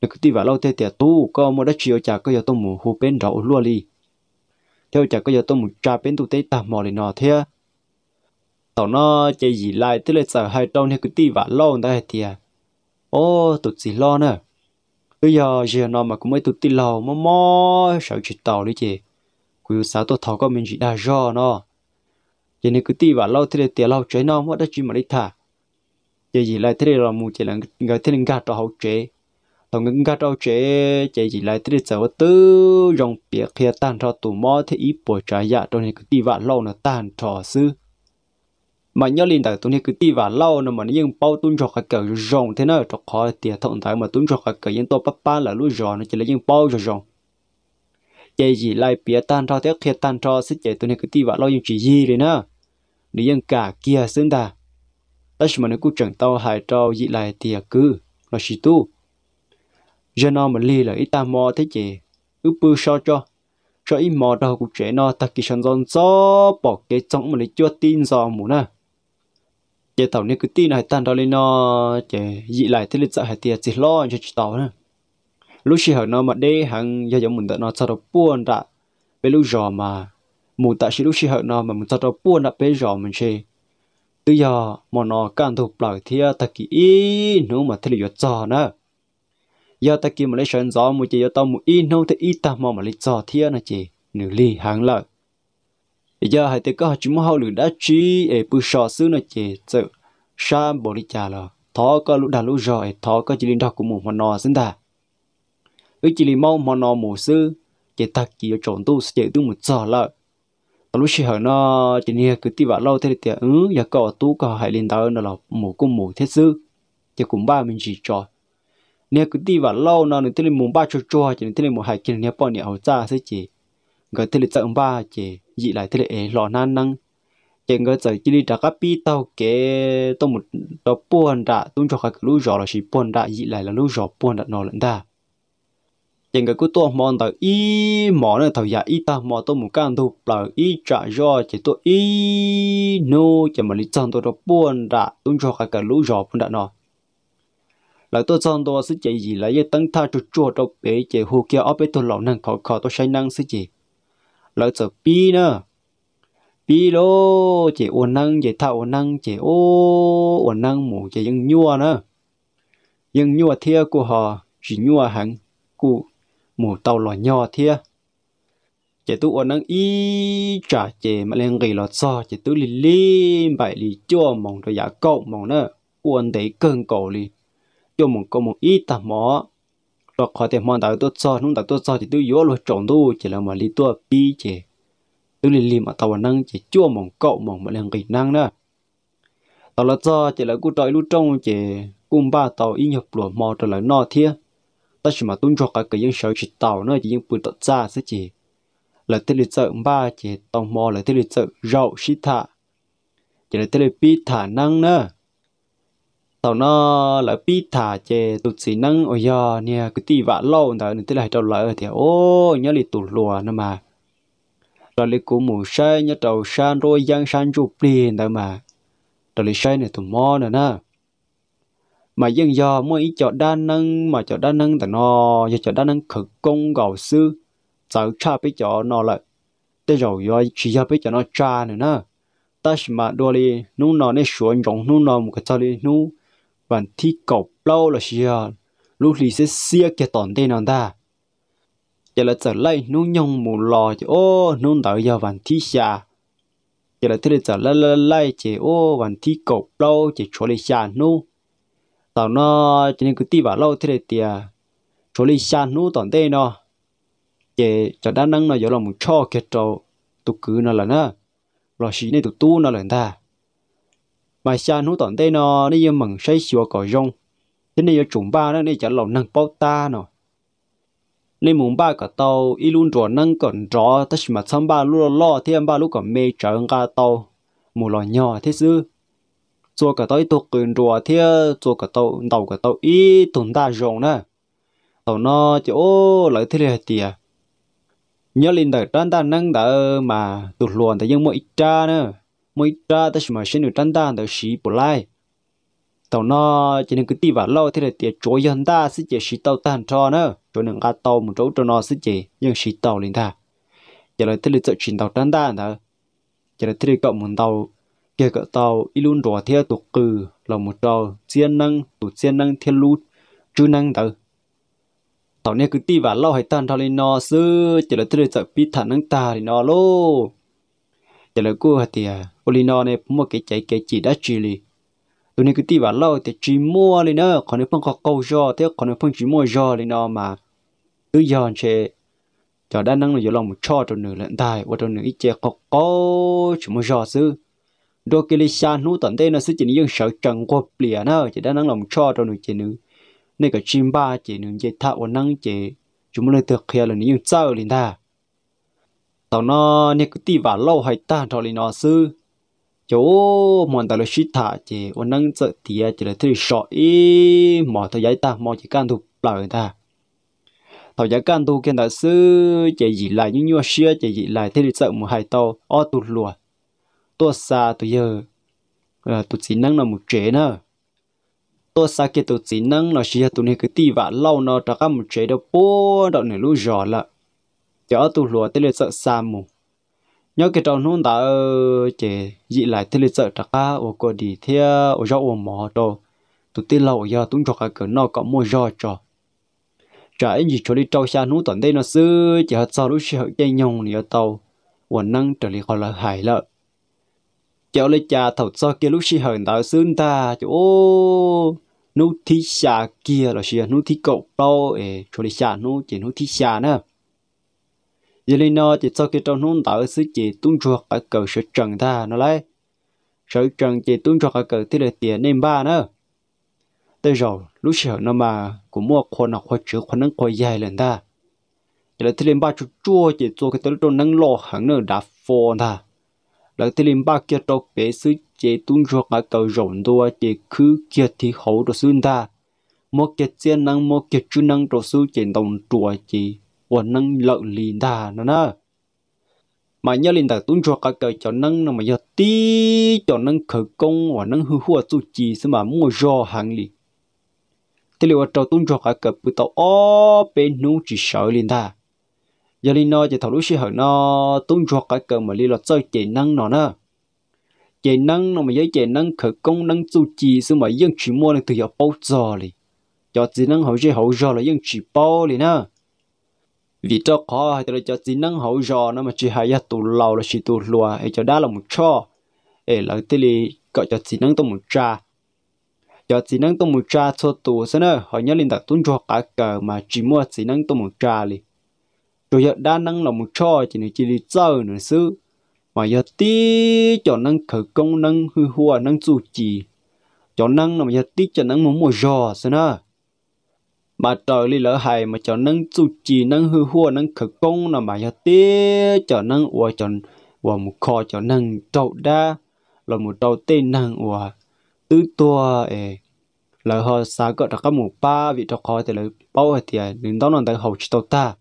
นิ่คิอที่ว่าเราเที่เต่ยตู้ก็ไม่ได้เชี่อวจากก็ยังต้องหมูฮูเป็นเราล้วนเลยี่ยวจากก็ยังต้องหมูจ้าเป็นตัวเตตาหมอลยนอเที่ย tao nó chơi gì lại tức là sợ hai trâu này cứ tì vả lo người ta thì à ô tụt gì lo nữa bây giờ giờ nó mà cũng mới tụt tì lo mò mò sợ chỉ tàu đi chị cứ sao tôi thọ có mình chỉ đa do nó giờ này cứ tì vả lo thế là tiền lo chơi nó mất đã chỉ mà đi thả chơi gì lại thế là làm mù chơi là người thế là gạt cho hậu chế tao ngưng gạt cho chế chơi gì lại thế là sợ tư dòng việc khi tan cho tụi mò thế ít bồi trả dạ cho này cứ tì vả lo nó tan trò xưa mà nhớ linh tại tụi này cứ ti và lâu nó mà nó nhưng bao tuân cho cái kiểu rồng thế nào cho khó tiền thằng tại mà tuân cho cái kiểu những to papa là lũ rồng nó chỉ là những bao cho rồng chạy gì lại bia tan cho thế kia tan cho sẽ chạy tụi này cứ ti và lâu những chỉ gì đấy nữa để những cả kia xứng ta tất mà nó cứ chẳng tao hại cho gì lại thì cứ nó chỉ tu giờ nó mà ly là ít ta mò thế chị ước bư so cho cho ít mò đâu cũng trẻ nó ta kỳ sản dân cho bỏ cái trong mà lấy cho tin do mù nè chế tàu này cứ tin là tan đó lên nó chế dị lại thế lịch sợ hải tiệt chỉ lo cho chị tàu nữa lúc chị hỏi nó mà đê hàng do giống mình đã nó cho nó buồn đã bây lúc giò mà mình tại chỉ lúc chị hỏi nó mà mình cho nó buồn đã bây giò mình chơi từ giờ mà nó càng thuộc lại thì ta kỳ ý nó mà thế lịch cho nữa giờ ta kỳ mà lấy sơn gió một chị giờ tàu một ý nó thì ý ta mà mà lịch cho thì nó chỉ nửa ly hàng lợi bây giờ hai tới có chúng mua hậu lửa đã chi để bự sọ xứ nó chỉ sợ sam bỏ đi trả là thọ có lũ đà lũ rồi thọ có chỉ linh đọc của một món nọ xin ta ước chỉ linh mong món nọ mổ sư chỉ tạc chỉ ở trộn tu chỉ tu một giờ lợ và lúc hở nó chỉ nghe cứ tí vả lâu thế thì ừ giờ cậu tu cậu hãy linh đó nó là mổ cũng mổ thế sư chỉ cũng ba mình chỉ cho nghe cứ tí vả lâu nó nên thế là mùng ba cho cho chỉ nên thế là mùng hai kia nghe bọn nhà hậu cha sẽ chỉ người thế lực sợ ba chế, dị lại thế lực lò nan năng chỉ người sợ chỉ đi đặt các pi tàu kế tôi một đó buồn đã tôi cho cái lũ giò là chỉ buồn đã dị lại là lũ giò buồn đã nó lận ta chỉ người cứ tôi mòn tàu y mỏ nữa thầu giả y ta mỏ tôi một căn thu là y trả do chế tôi y nô chế mà lý chọn tôi đó buồn đã tôi cho cái lũ giò buồn đã nó là tôi chọn tôi sẽ chỉ gì là cái tăng tha chuột chuột đâu bé chỉ hồ kia ở bên tôi lão năng khó khó tôi sai năng sẽ chỉ lỡ chờ pi nữa pi lô chỉ ổn năng chỉ thảo ổn năng chỉ ô ổn năng mù chỉ những nhua nữa những nhua thia của họ chỉ nhua hẳn cụ mù tàu lò nhỏ thia chỉ tu ổn năng y trả chỉ mà lên gầy lọt so chỉ tu lì lì bảy lì chua mong rồi giả cậu mong nữa ổn đấy cơn cậu lì cho mong cậu mong ít tạm mỏ lo khó thì mong tao tôi cho nung đào tôi cho thì tôi yếu luôn trộn đâu chỉ là mà lý tôi bi chỉ tôi li li mà tao năng chỉ chua mỏng cậu mỏng mà làm kỹ năng đó tao là cho chỉ là cô trời lú trong chỉ cùng ba tao in nhập lúa mò trở lại nọ thiê ta chỉ mà tuân cho cái cái những sợi chỉ tao nó chỉ những bụi tọt ra sẽ chỉ là thế lịch sợ ba chỉ tao mò là thế lịch sợ rậu xí thả chỉ là thế lịch bi thả năng nữa tao nó là bị thả chè tụt xì năng ôi giờ nè cứ tì vã lâu tao nên tới lại trâu lại thì ô nhớ lì tụt lùa nữa mà rồi lì cũng mù say nhớ trâu san rồi giang san chụp liền tao mà rồi lì say này tụt mò nữa nè mà dân giờ mỗi ít chợ đa năng mà chợ đa năng tao nó giờ chợ đa năng khử công gạo sư cháu cha biết chợ nó lại tới rồi giờ chỉ giờ biết chợ nó cha nữa nè ta chỉ mà đôi lì nung nó nên xuống rộng nung nó một cái cháu lì nung vẫn vâng, thi cầu lâu là xia lúc lì sẽ xia kia tổn tên nó ta giờ là trở lại nó nhông mù lò chứ ô nó đợi giờ vẫn thi xia giờ là thế là trở lại lại lại chứ ô vẫn thi cầu lâu chứ chỗ lì xia nó tao nó cho nên cứ ti vào lâu thế là tiệt chỗ lì xia nó tổn nó chứ cho đa năng nó giờ là một cho kia trâu tụ cứ nó là nó rồi xí này tụ tu nó là ta mà xa nó tận tê nó nó giờ mừng xây xua cỏ rong thế này giờ chúng ba nó này chả lòng nâng bao ta nó nên muốn ba cả tàu y luôn rồi nâng còn rõ tất mà xong ba luôn lo thêm ba lúc còn mê trở ra tàu mù lò nhỏ thế chứ cho cả tàu tục cần rồi thì cho cả tàu tàu cả tàu y tồn ta rong nè tàu nó chỉ ô lại thế này thì nhớ lên đời tan ta nâng đỡ mà tụt luôn thì nhưng mỗi cha nữa mỗi ra ta chỉ mà xem được trăn ta được xí bù lại tàu nó chỉ nên cứ ti vào lâu thế là tiệt chỗ dân ta sẽ chỉ xí tàu tan cho nữa chỗ nên cả tàu một chỗ cho nó sẽ chỉ nhưng xí tàu lên ta giờ là thế là chợ chuyển tàu trăn ta nữa giờ là thế là cậu muốn tàu kia cậu tàu ít luôn đỏ theo tụ cừ là một trò chiến năng tụ chiến năng thiên lút chú năng tàu tàu này cứ ti vào lâu hay tan cho lên nó sư chỉ là thế là chợ pi thản năng ta thì nó luôn, giờ là cô hả tiệt olino này mua cái chạy cái chỉ đã chỉ li tụi này cứ ti vào lâu thì chỉ mua li nữa còn nếu phong có câu do thì còn nếu phong chỉ mua do li nó mà cứ dọn chế cho đa năng là do lòng một cho cho nửa lận tài và cho nửa ít chế có câu chỉ mua do sư đôi khi li san hú tận đây nó sẽ chỉ những sợ chẳng qua bìa nữa chỉ đa năng lòng cho cho nửa chế nửa này cả chim ba chế nửa chế thạo và năng chế chúng mình thực hiện là những sao liền ta tao nó nên cứ ti vào lâu hay ta thôi li nó sư chỗ mòn tao là shit thả chỉ ôn năng sợ thì à, chỉ là thứ sợ ý mỏ tao giấy ta mỏ chỉ can bảo người ta tao giấy can thủ kiến đại sư chỉ gì lại những nhua à, xưa chỉ gì lại thế sợ một hai tàu o tụt lùa tôi xa tôi giờ là ờ, tụt chỉ năng là một chế nữa tôi xa kia tụt chỉ năng là xưa tụt này cứ tì vạ lâu nó cho các một chế đâu bố đậu này lú giò lợ chỗ tụt lùa thế là sợ xa một nhớ cái trâu nôn đã chỉ dị lại thế lịch sợ chắc á ô cô đi thế ô gió ô mỏ đồ tụ tê lâu giờ tụng cho cái cửa nó có mua gió cho trả anh gì cho đi trâu xa nú toàn đây nó sư chỉ hạt sau lúc sợ dây nhông thì ở tàu ô năng trở lại gọi là hài lợ kéo lấy cha thầu cho kia lúc xí hờn tạo xương ta chỗ ô nú thí xa kia là xí nú thí cậu đâu ê cho đi xa nú chỉ nú thí xa nữa giờ lên nó thì sau khi trong nông tạo sự chỉ tung chuột cái cầu sự trần ta nó lấy sự trần chỉ tung chuột cái cầu thì là tiền nên ba nữa tới rồi lúc sau nó mà cũng mua khoan nào khoan chữ khoan nâng khoan dài lên ta giờ là thì lên ba chút chua chỉ cho cái tới đó năng lo hẳn nữa đã phô ta là thì lên ba kia trong bể sự chỉ tung chuột cái cầu rộng đua chỉ cứ kia thì hậu đồ xuyên ta một cái chiến năng một cái chức năng đồ sư chỉ đồng chùa chỉ nâng lợi đà nó nè, mà nhớ linh đà tuân cho các cái cho nâng nó mà giờ tí cho nâng khởi công và nâng hư hoa tu chi xem mà mua do hàng li thế liệu cho tuân cho các cái bữa tàu ó bên nú chỉ sợ linh đà, giờ linh nó chỉ thầu lúc xí hở nó tuân cho các cái mà li là chơi chế nâng nó nè, chế nâng nó mà giờ chế nâng khởi công nâng tu chi xem mà dân chỉ mua được từ giờ bao giờ li cho chỉ nâng hậu chế hậu giờ là dân chỉ bao li nè vì cho khó hay tôi cho chỉ năng hậu giò nó mà chỉ hay ya tù lâu là chỉ tù lùa hay cho đã là một cho ấy là thế li gọi cho chỉ năng tôi một cha cho chỉ năng tôi một cha cho tù sao nữa họ nhớ linh đặt tuân cho cả cờ mà chỉ mua chỉ năng tôi một cha li rồi giờ đa năng là một cho chỉ nên chỉ đi chơi nữa xứ mà giờ tí cho năng khởi công năng hư hoa năng chủ trì cho năng là mà giờ tí cho năng muốn mua giò sao nữa mà trời li lỡ hay mà cho nâng chu chỉ nâng hư hua nâng khờ công là mà cho tía cho nâng ua cho ua một kho cho nâng trâu đa là một trâu tên nâng ua tứ tua ê là họ xa cỡ đặc các một ba vị trâu khó thì là bao thì à, đừng đó nó tới hậu chỉ tàu ta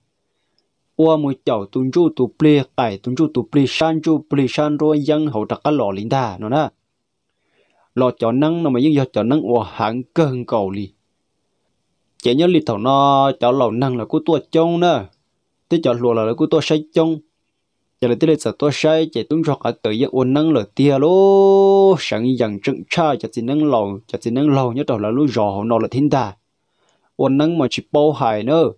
ua một chậu tung chu tu ple cải tung chu tu ple san chu ple san rồi dân hậu đặc các lọ lính đà nó nè lọ cho nâng nó mà dân cho nâng ua hạng cơn cầu li chỉ nhớ lì thầu nó cháu lẩu năng là cú tua trông nè tới cháu lùa là cú tua say trông chế là tới lì sợ tua say chế tung cho cả tự giác ôn năng là tia lô sáng dần trứng cha chế chỉ năng lầu, chế chỉ năng lầu nhớ đầu là lú rò nó là thiên đà ôn năng mà chỉ bao hại nữa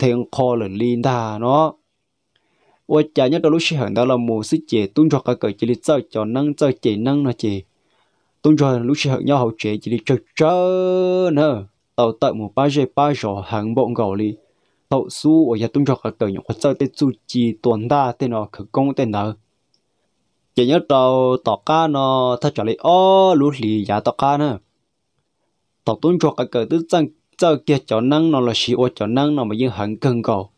thiên kho là lì đà nó ôi cha nhớ đầu lúc sinh hàng đó là mùa sức chế tung cho cả cởi chỉ lì sao cho năng sao chế năng là chỉ, tung cho lúc sinh hàng nhau hậu chế chỉ lì chơi chơi nữa tàu tật một ba giờ ba giờ hàng bộ gạo li tàu su ở nhà tung cho các tàu những hoạt động tết chu chi tuần đa tên nó khởi công tên nào chỉ nhớ tàu tàu cá nó thay trở lại ô lũ lì nhà dạ tàu cá nữa tàu tung cho các cái tứ chân cho kia cho năng nó là sĩ ô cho năng nó mà dân hàng cần gạo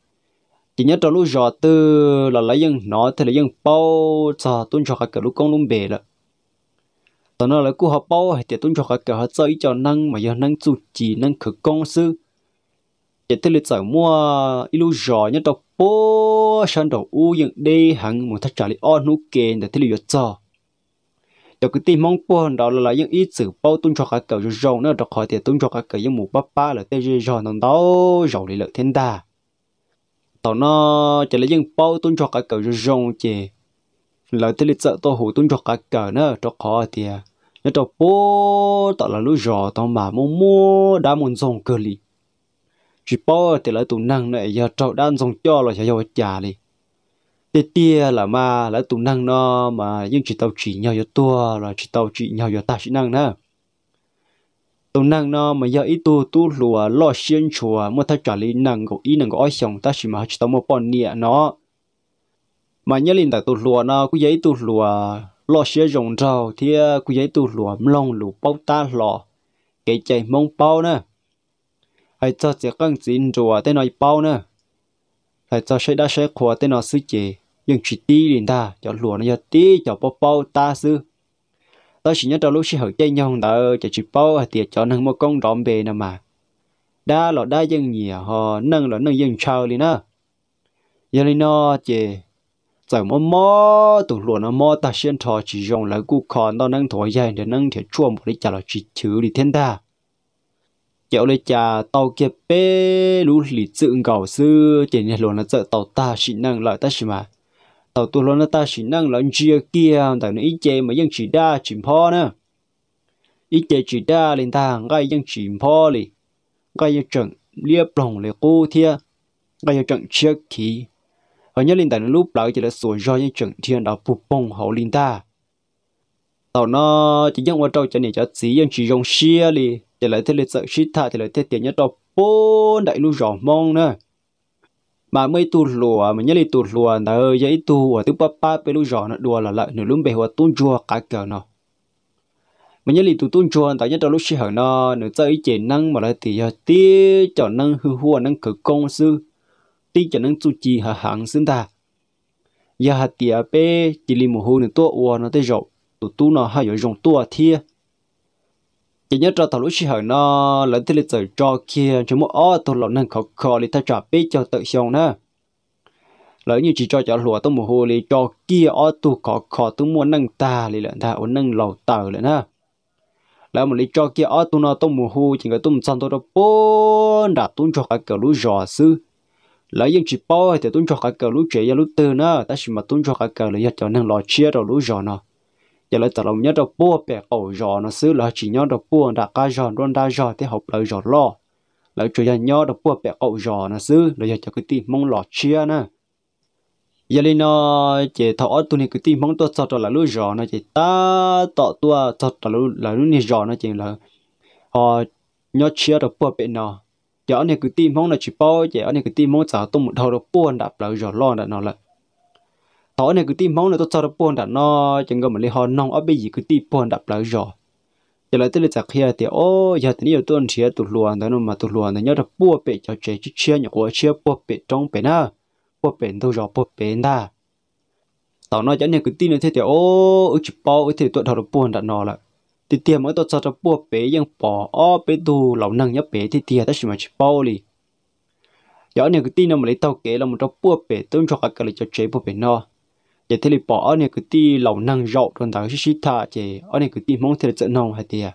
chỉ nhớ tàu lũ giò tư là lấy dân nó thì là dân bao cho tung cho các cái lũ con lũ bể là ตอนนั้นเรากู họ bao thì tôi cho họ kiểu họ chơi cho năng mà giờ năng chủ chỉ năng khử công sư chỉ tới lịch sử mua ilu giò nhất đọc bố sân đầu đi hàng một thắt trả lại on nút kề để tới lịch sử đọc cái mong buồn đó là những ít sự bao tôi cho họ kiểu giò nữa đọc họ thì tôi cho họ kiểu những mũ ba là tới giò nó đó giò lại lợi thiên tao nó chỉ là những bao tôi cho họ kiểu giò chỉ là tới lịch sự tôi hủ tuân cho cả cờ nữa trọc khó thì à. nhớ trọc bố tỏ là lũ giò tao mà mua mua đã muốn dòng cờ lì chỉ bố thì là tụ năng này giờ trọc đang dòng cho là sẽ giàu trả đi, tê tia là mà là tụ năng nó mà nhưng chỉ tao chỉ nhau cho tua là chỉ tao chỉ nhau cho ta chỉ năng nữa tụ năng nó mà giờ ít tu tu lùa lo xiên chùa mua thay trả lì năng của ý năng của ai xong ta chỉ mà chỉ tao một bọn nịa nó mà nhớ linh tại tụt lùa nó cứ giấy tụt lùa lo xe rồng rau thì cứ giấy tụt lùa lông lù bao ta lò cái chạy mong bao nữa hay cho chỉ cần chín rùa tên nói bao nữa hay cho xe đã xe khóa tên nó sư chế nhưng chỉ tí liền ta cho lùa nó cho tí cho bao bao ta sư ta chỉ nhớ trong lúc xe hở chơi nhau đỡ cho chỉ bao hay tiệt cho nâng một con rộm bề nè mà đa lọ đa dân nhỉ à, họ nâng lọ nâng dân trâu liền á giờ nó chế จากมอมอตุลวนมอตาเชียนทอจียงแล้วกูคอนตอนนั่งถอยใหญ่เดนั่งเถียช่วงบริจาลชิชื่อลิเทนตาเจ้าเลยจะเต่าเก็บเป้รู้หลีจึงเก่าซื้อเจนยหลวนะเจาเต่าตาชินั่งลอยตาชิมาเต่าตัวลนตาชินั่งลองเชียเกียแต่ในอีเจมายังฉีดาจิมพ่อนะอีเจฉีด้าลินทางก็ยังจิมพ่อเลยก็ยังจังเลียบรองเลยกูเทียก็ยังจังเชียขี้ và nhớ linh tại lúc lại chỉ là sủa do những trận thiên đó bù bông hậu linh ta tàu nó chỉ dân qua trâu cho nên cho chỉ dân chỉ dùng xia li chỉ lại thế lịch sử xí thà thì lại thế tiền nhất đó bốn đại lu rõ mong nữa mà mấy tu lùa mà nhớ linh tu lùa là giấy tu ở thứ ba ba bên lu rõ nó đùa là lại nửa lúc bề hoa tuôn chua cả cờ nó mà nhớ linh tu tuôn chua tại nhất đó lúc xí hở nó nửa chơi chỉ năng mà lại thì tía cho năng hư hua năng cử công sư tí cho nâng chú chi hà hàng xin ta giờ hà tía bé chỉ li mồ hôi nữa tua uo nó tới rồi tụt tu hà hay dùng tua thia chỉ nhớ cho tao lúc xưa nó lần thứ lịch sử cho kia chúng mua ó tụt lọ nâng khó khó li ta trả bê cho tự xong nữa lỡ như chỉ cho trả lúa tôi mồ hôi li cho kia ó tụt khó khó tôi mua nâng ta li lợn thà ổn nâng lầu tờ lợn ha là một lý cho kia ở tụi nó tụi mù hù chỉ có tụi mình sang tụi nó bốn đã tụi cho cái lũ giò sư lấy những chỉ bao thì tuân cho cả cờ lũ trẻ lũ tư nữa ta chỉ mà tuân cho cả cờ là cho nên lo chia đầu lũ giò nó giờ lấy tao lòng nhớ đầu bùa bè cổ giò nó xứ là chỉ nhớ đầu bùa đã cá giò luôn đa giò thì học lời giò lo lấy chủ nhớ đầu bùa bè cổ giò nó xứ là giờ cho cái tim mong lo chia nữa giờ lên nó chỉ thọ tu này cái tim mong tôi cho là lũ giò nó chỉ ta tọ tua cho là lũ là lũ này giò nó chỉ là họ ờ, nhớ chia đầu bùa bè nó giờ anh này cứ tìm mong là chỉ bao giờ anh này cứ tìm mong cháu tôi một đầu đó buồn đập lâu giờ lo đã nó là tối này cứ tìm mong là tôi cháu đó buồn đã nó chẳng có mà lấy họ nong ở bây giờ cứ tìm buồn đã là rồi giờ lại tới là giặc kia thì ô giờ thì nhiều tuần chia tụt luôn đó nó mà tụt luôn thì nhớ là bùa bể cho trẻ chứ chia nhỏ của chia bùa bể trong bể na bùa bể đâu giờ bùa bể na tao nói chẳng này cứ tin là thế thì ô chỉ bao thì tụt đầu đó buồn đã nó là thì tiệm ở tôi cho cho bùa bỏ ó bé đồ lão năng nhớ bé thì tiệm đó chỉ mà chỉ bao đi giờ này cái tiệm nó mà lấy tàu kế là một trong bùa bé tôi cho cái cái cho chế bùa bé nó giờ thế thì bỏ này cái tiệm lão năng rộng còn đó chỉ thà chế ở này cái tiệm mong thế là trận nông hay tiệm.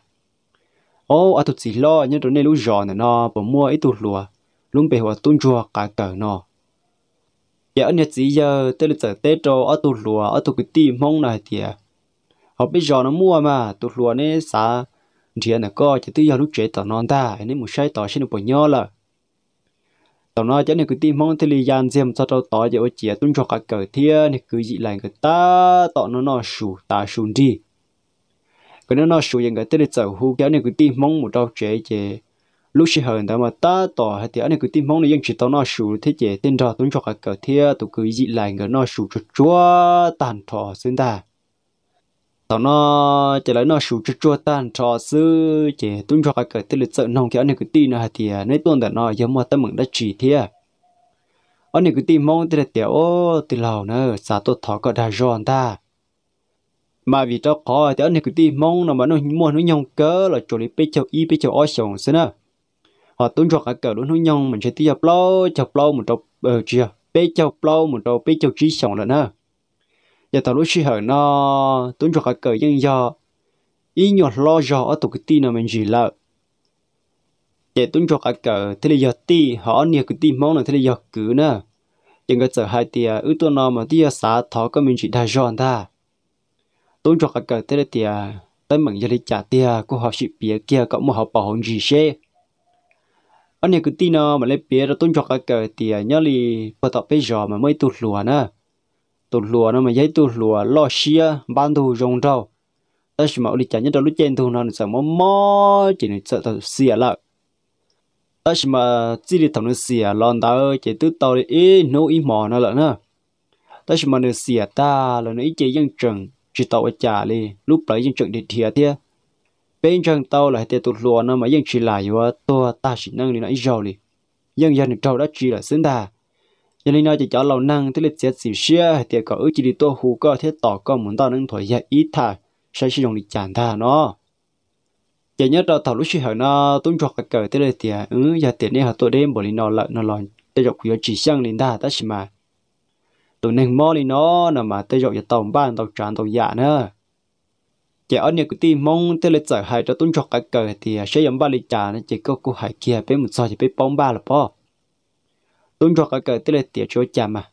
ô à tôi chỉ lo nhưng tôi này lúc giờ này nó bỏ mua ít đồ lúa lúc bé hoặc tuôn cho cả cờ nó giờ anh nhớ chỉ giờ tôi lúc giờ tết rồi ở tu lúa ở tu cái tiệm mong này tiệm họ bây giờ nó mua mà tụt lúa này xả riêng là co chỉ tự do lúc chế tao non ta nên một sai tao xin được bao nhiêu là tao nói chắc này cứ tìm mong thì li gian xem sao tao tao giờ chỉ à, tuân cho cả cờ thiên này cứ dị lại người ta tao nó nó sù ta sủ đi cái nó nó sủ những cái tới giờ hú kéo này cứ tìm mong một đau chế chế lúc xí hơn đó mà ta tỏ hay thì anh cứ tìm mong nó dân chỉ tao nó sủ thế chế tên trò tuân cho cả cờ thiên tụi cứ dị lại người nó sủ cho chúa tàn thọ xuyên ta thọ nó chỉ lấy nó sủ chút chua tan cho sư chỉ tuân cho cái cái lịch sợ nông kia này cái tin là thì nơi tuần đã nói giống một tấm mừng đã chỉ thế ở à. này cái tin mong thì là tiểu từ lâu nữa xã tôi thọ có đã giòn ta mà vì cho khó thì ở này cái tin mong là mà nó mua nó nhông cớ là chỗ này bây chầu y bây chầu ở sòng xí nữa à. họ tuân cho cái cờ luôn nó nhông mình sẽ tiêu lâu chọc lâu một trâu ờ chưa bây chầu lâu một trâu bây chầu chỉ sòng là nữa giờ tao lúc chỉ hở nó tuấn cho cả cờ dân do ý nhọt lo giờ ở tổ cái ti nào mình gì lợ giờ tuấn cho cả cờ thế là giờ ti họ nhiều cái ti mong là thế là giờ cứ nữa nhưng cái giờ hai tia ư tôi nó mà tia xả thọ có mình chỉ đại giòn ta tuấn cho cả cờ thế là tia tới mừng giờ đi trả tia của họ chỉ bia kia có một họ bảo hồn gì xe anh nhiều cái ti nào mà lấy bia rồi tuấn cho cả cờ tia nhớ li bắt tập bây giờ mà mới tụt lùa nữa tụ lùa nó mà giấy tụ lùa lo xia ban thu rong rau ta chỉ mạo đi chả nhất là lúc trên thu nó sợ mò mò chỉ nên sợ thật xia lợ ta chỉ mà chỉ đi thằng nó xia lon ta ơi chỉ tứ tàu đi ý nô ý mò nó lợn nữa ta chỉ mà nó xia ta là nó ý chỉ dân trần chỉ tàu ở chả đi lúc đấy dân trần đi thiệt thiệt bên trong tàu là tiệt tụt lùa nó mà dân chỉ lại vô tua ta chỉ năng đi nó ý rau đi dân dân trâu đã chỉ là xứng ta cho nên nói chỉ cho lâu năng tức là chết xỉu xia thì có ước chỉ đi tô hú có thế tỏ có muốn tao nâng thổi ra ít thà sẽ sử dụng lịch chản thà nó giờ nhớ đó thảo lúc xưa hỏi nó tung chuột cái cờ tức là thì ừ giờ tiền này họ tôi bỏ bởi nó lại nó lòn tây dọc của chỉ sang đến đà ta xí mà tụi nâng mò đi nó nó mà tây dọc giờ tàu ban tàu tràn tàu giả dạ nữa chỉ ở nhà của tim mong tới lịch giải hại cho tuân trọc cái cờ thì à, sẽ giống ba lịch trả chỉ có cô hải kia bé một soi chỉ bé bóng ba là po tuân cho cái cái tức là tiệt chúa cha mà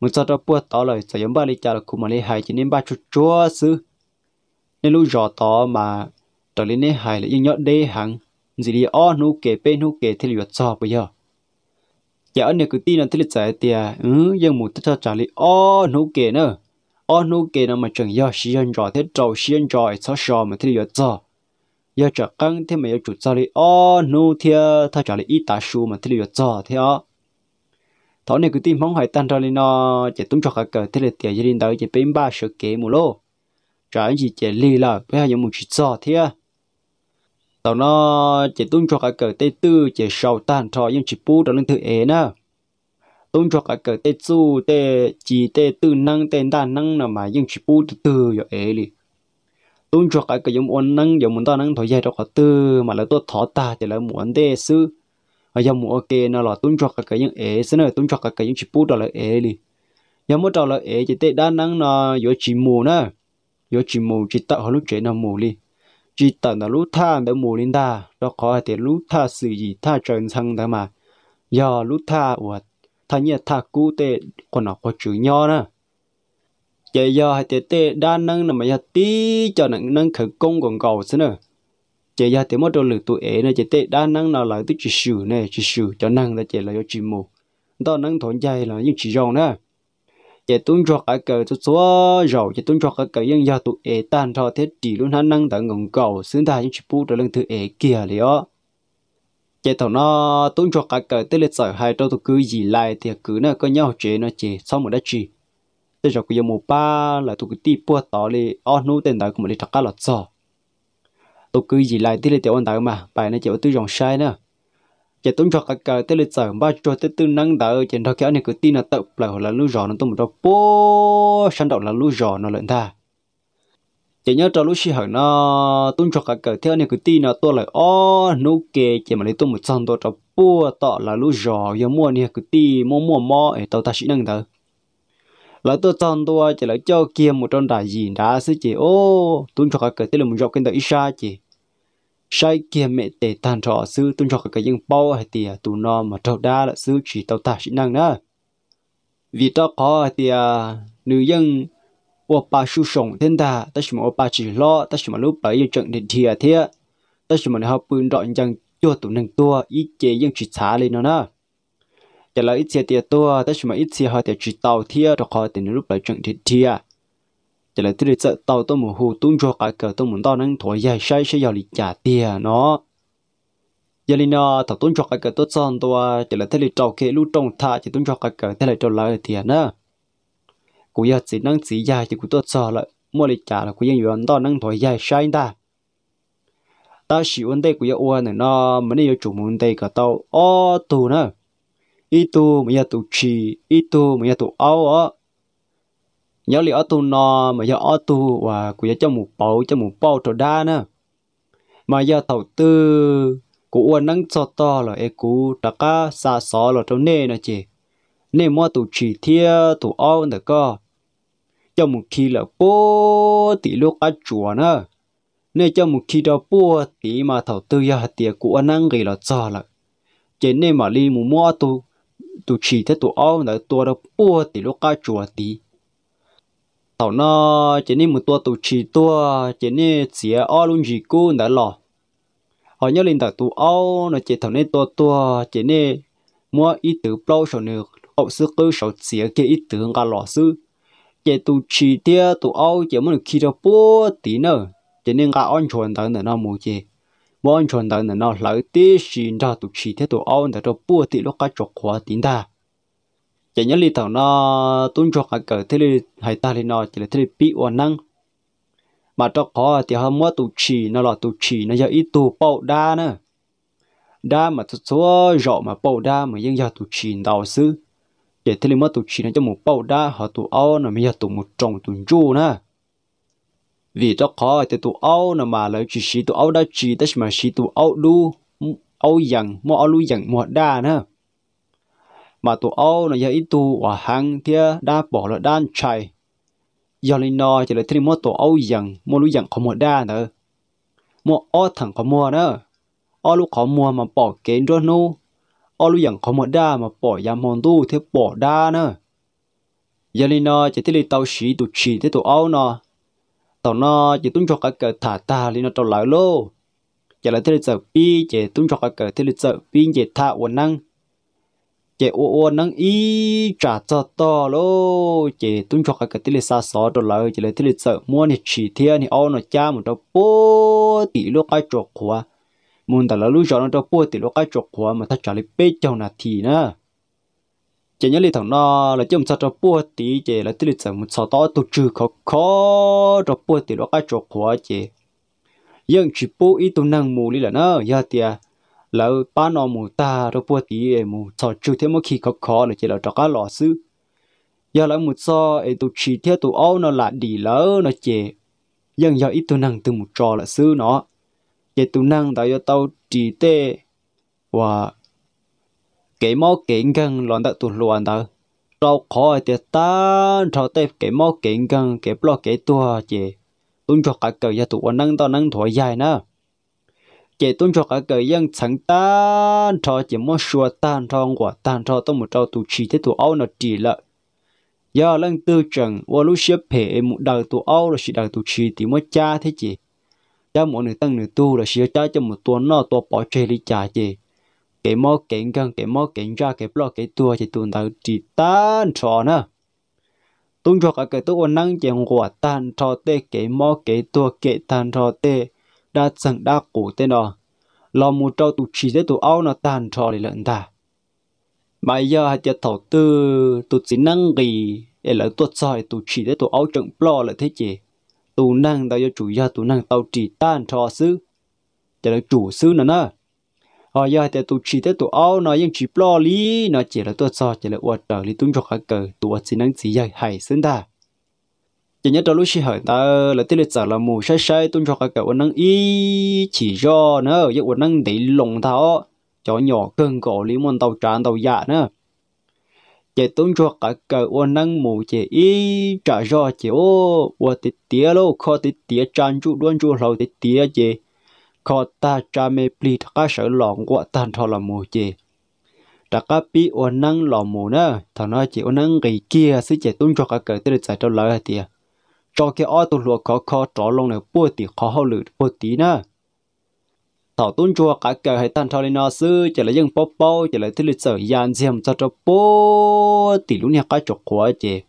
muốn cho cho bữa tỏ lời sẽ giống ba lý cha là cùng mà lý hài chỉ nên ba chú chúa sư nên lúc giờ tỏ mà tỏ lên nên hài là yên nhớ đây hằng gì đi o nu kể bên nu kể thì là cho bây giờ giờ anh cứ tin là thế là giải tiệt ừ giờ muốn cho trả lý o nu kể nữa o nu kể nó mà chẳng giờ xí anh rõ thế trâu xí anh rõ sao sao mà thì là cho giờ trở căng thế mà giờ chủ trả lý o nu thì thà trả lý ít ta số mà thì là cho thế à thọ này cứ tìm mong hỏi tan ra lên nó chỉ tung cho cả cờ thế là tiền gia đình đó chỉ bên ba sợ kế mù lô trả anh chỉ chỉ lì là bây giờ một chỉ cho thế à tao nó chỉ tung cho cả cờ tây tư chỉ sau tan trò nhưng chỉ bu đó lên thứ é nè tung cho cả cờ tây tư, tây chỉ tây tư năng tây đan năng là mà nhưng chỉ bu từ từ giờ é đi tung cho cả cờ giống ôn năng giống muốn ta năng thôi dài cho cả tư mà là tôi thọ ta thì là muốn tây sư ở giờ ok nó là tuân cho cái những ế xin là tuân cho cái những chỉ bút đó là ế đi giờ mua đó là ế chỉ tệ đa năng nó yếu chỉ mù nữa yếu chỉ mù chỉ tạo họ lúc chế nó mù đi chỉ tạo nó lúc tha để mù lên ta đó có thể lúc tha sự gì tha trần sang đó mà giờ lúc tha của tha nhiệt tha cú tệ còn nó có chữ nho nữa giờ hay tệ tệ đa năng là mà giờ tí cho năng năng khởi công còn cầu xin nữa chế ra thế một đâu lực tụ ấy này chế tệ đa năng nào là tức chỉ sử này chỉ sử cho năng là chế là do chỉ mù đó năng thốn dài là những chỉ dòng nữa chế tuân cho cái cờ cho số rầu chế tuân cho cái cờ nhưng do tụ ấy tan thọ thế chỉ luôn hắn năng tận ngọn cầu xứng ta những chỉ bu trở lưng thứ ấy kia lió chế thầu nó tuân cho cái cờ tức là sợ hai trâu tụ cứ gì lại thì cứ nó có nhau chế nó chế sau một đất chỉ tới giờ cái dòng mùa ba là tụ cứ ti bua tỏ li ở nô tiền đó cũng một lịch trắc cả là sao tôi cứ gì lại tí lệ tiểu ổn đạo mà bài này chỉ có tôi dòng sai nữa chỉ tôi cho cả cái tí lệ sở ba cho tới tư năng đạo chỉ đó kéo này cứ tin là tự lại hoặc là lưu rõ nó tôi một đó bố sản động là lưu rõ nó lợn ta chỉ nhớ cho lúc sĩ hở nó tôi cho cả cái theo này cứ tin là tôi lại ô nô kê chỉ mà lấy tôi một trăm tôi cho bố tọ là lưu rõ giờ mua này cứ tin mua mua mò để tao ta sĩ năng đạo là tôi chọn tôi chỉ là cho kia một trong đại gì đã xứ chỉ ô tôi cho cái cái là một dọc cái đời xa chỉ sai kia mẹ tệ tàn trò sư tôi cho cái dân bao hay thì tù nó mà trâu đa là sư chỉ tàu ta sĩ năng nữa vì tao có thì nữ dân ô ba su sống thiên ta ta chỉ mà ô ba chỉ lo ta chỉ mà lúc bảy trận điện thiệt thiệt ta chỉ mà học bươn đọn chẳng cho tụi năng tua ít chế dân chỉ xả lên nó nữa giờ là ít xe tiền tua tất mà ít xe họ thì chỉ tàu thia rồi họ thì lúc lại chẳng thiệt thia giờ là tôi sợ tàu tôi muốn hồ tung cho cả cờ tôi muốn tao năng thổi dài say sẽ vào lịch trả tiền nó giờ ờ, là nó tàu tung cho cả cờ tôi chọn tua giờ là thế là tàu kia lúc trong thà chỉ tung cho cả cờ thế là tàu lại tiền nữa cú giờ chỉ năng chỉ dài chỉ cú tôi chọn lại mua lịch trả là cú ยังอยู่ tao năng thổi dài say ta ta chỉ vấn đề của yêu anh này nó mình yêu chủ vấn đề cả tàu ô tù nữa ít tu mà giờ tụ trì ít tu mà giờ tụ áo nhớ li ở tu no mà giờ ở tu và của giờ cho mù bầu cho mù bầu cho đa nữa mà giờ tàu tư của uốn nắng cho to là e cú đã cá xa xó là cho nê nè chị nê mua tụ chỉ thia tụ ao nữa co cho một khi là bố tỷ lúc cá chùa nữa nê cho một khi đó bố tỷ mà thầu tư giờ tiệc của uốn nắng gì là cho là chỉ nê mà li mù mua tụ tụ chỉ thế tụ ao nữa tua đó bua thì lúc cá chùa tí tàu nó chỉ nên một tua tụ chỉ tua chỉ nên chỉ ao luôn gì cô nữa lò họ nhớ lên tàu tụ ao nó chỉ thằng nên tua tua chỉ nên mua ít từ bao số nữa ông sư cơ số chỉ cái ít từ ngà lò sư chỉ tụ chỉ thế tụ ao chỉ muốn khi đó bua tí nữa chỉ nên ngà on chuẩn tàu nữa nó mua chỉ mong chuẩn đàn là nó lỡ tí xin ra tụ chỉ thế tụ ông để cho bùa tí lúc cái chọc khóa tín ta chỉ nhớ li tàu nó tuân chọc cả cỡ thế li hay ta li nó chỉ là thế li bị oan năng mà cho khó thì họ mua tụ chỉ nó là tụ chỉ nó giờ ít tụ bầu đa nữa đa mà số số rõ mà bầu đa mà dân giờ tụ chỉ đầu sư để thế li mua tụ chỉ nó cho một bầu đa họ tụ ao nó mới giờ tụ một trồng tụ chu nữa vì cho khó thì tụ áo nó mà lấy chỉ xí tụ áo đã chỉ tất mà xí tụ áo đu áo dặn mua áo lui dặn mua đa nữa mà tụ áo nó giờ ít tụ ở hàng thì đã bỏ là đan chạy giờ lên nó chỉ là thêm mua tụ áo dặn mua lui dặn không mua đa nữa mua áo thằng không mua nữa áo lúc không mua mà bỏ kén rồi nu áo lui dặn không mua đa mà bỏ giá mòn tu thì bỏ đa nữa giờ lên nó chỉ thấy tàu xí tụ chỉ thấy tụ áo nó ตอนนอจะตุ้งชกเกิดถาตาลีนอตหลายโลจะลยเทือดเจปีจะตุ้งชกเกิดเทือดเจปีจะท่าวันนั่งจะอ้วนนั่งอีจ่าจอต่อโลจะตุ้งชกเกิดเทือดซาซอตหลายจะละเทือดเจม้วนเหตุีเทียนเอาอนอจ้ามันตัวปูตีโลกไอจกหัวมันแต่ละลูกจอนตัวปูตีโลกไอจกหัวมันถ้าจ่าลิเป้เจ้าหน้าที่นะ chỉ nhớ thằng nó là chúng sao cho bua tí chỉ là tí lịch sử một sao to tụ trừ khó khó cho bua tí đó cái chỗ khó chỉ nhưng chỉ bố ý tụ năng mù lý là nó giờ thì là ba nó mù ta cho bua tí mù sao trừ thế một khi khó khó là chỉ là cho cái lọ sư giờ là một sao ấy tụ chỉ thế tụ ao nó là đi lỡ nó chỉ nhưng giờ ít tụ năng từ một trò là sư nó chỉ tụ năng tại do tao chỉ tê và cái mò kiện gần lon đã tụt luôn đó rau khó thì ta rau tép cái mò kiện gần cái lo cái tua chị tuân cho cả cờ gia tụi năng to năng thổi dài nữa chị tuân cho cả cờ dân chẳng ta cho chị mua xua tan cho quả tan cho tôi một trâu tụ chỉ thế tụ áo nó chỉ lợ giờ lần tư trần và lúc xếp hệ một đời tụ áo là chỉ đời tụ chỉ thì mua cha thế chị cha một nửa tăng nửa tu là chỉ cha cho một tuần nó tôi bỏ chơi lý cha chị cái mò kiện gần cái mò kiện ra cái blog cái tua chỉ tuần đầu chỉ tan trò nữa tuần cho cả cái tôi năng chuyện của tan trò tê cái mò cái tua cái tan trò tê đã chẳng đã cổ tê đó lo một trâu tụ chỉ thế tụ ao nó tan trò để lợn ta bây giờ hạt chặt thổ tư tụ chỉ năng gì để lấy tuột soi tụ chỉ thế tụ ao trận blog là thế chị tụ năng tao cho chủ gia tụ năng tao chỉ tan trò xứ cho chủ xứ nữa nữa họ ờ, giờ thì tụ chỉ thế tụ ao nó vẫn chỉ lo lý nó chỉ là tôi so chỉ là uất trở lý tung cho khởi cờ tụ chỉ năng chỉ dạy hay xin ta chỉ nhớ trong lúc xí hỏi ta là tiết lịch giả là mù sai sai tung cho khởi cờ uất năng ý chỉ do nữa giúp uất năng để lòng tháo cho nhỏ cơn cổ lý môn tàu tràn tàu dạ nữa chỉ tung cho cả cờ uất năng mù chỉ ý trả do chỉ ô uất tít tía lô khó tít tía tràn trụ đoan trụ lâu tít tía chỉ có ta cha mê pli thắc sở lòng quá tan thọ làm mù chê đã cá pi ô năng lòng mù nữa thằng nói chỉ ô năng gầy kia sẽ chỉ tung cho cả cỡ tới giải đâu lời thì cho cái ô tu lúa khó khó trỏ lòng này bùa tí khó hậu lử bùa tí nữa, thảo tung cho cả cỡ hay tan thọ lên nó sư chỉ là dân bó bó chỉ là thứ lịch sử yàn diêm cho cho bùa tí lúc này cá chọc quá chê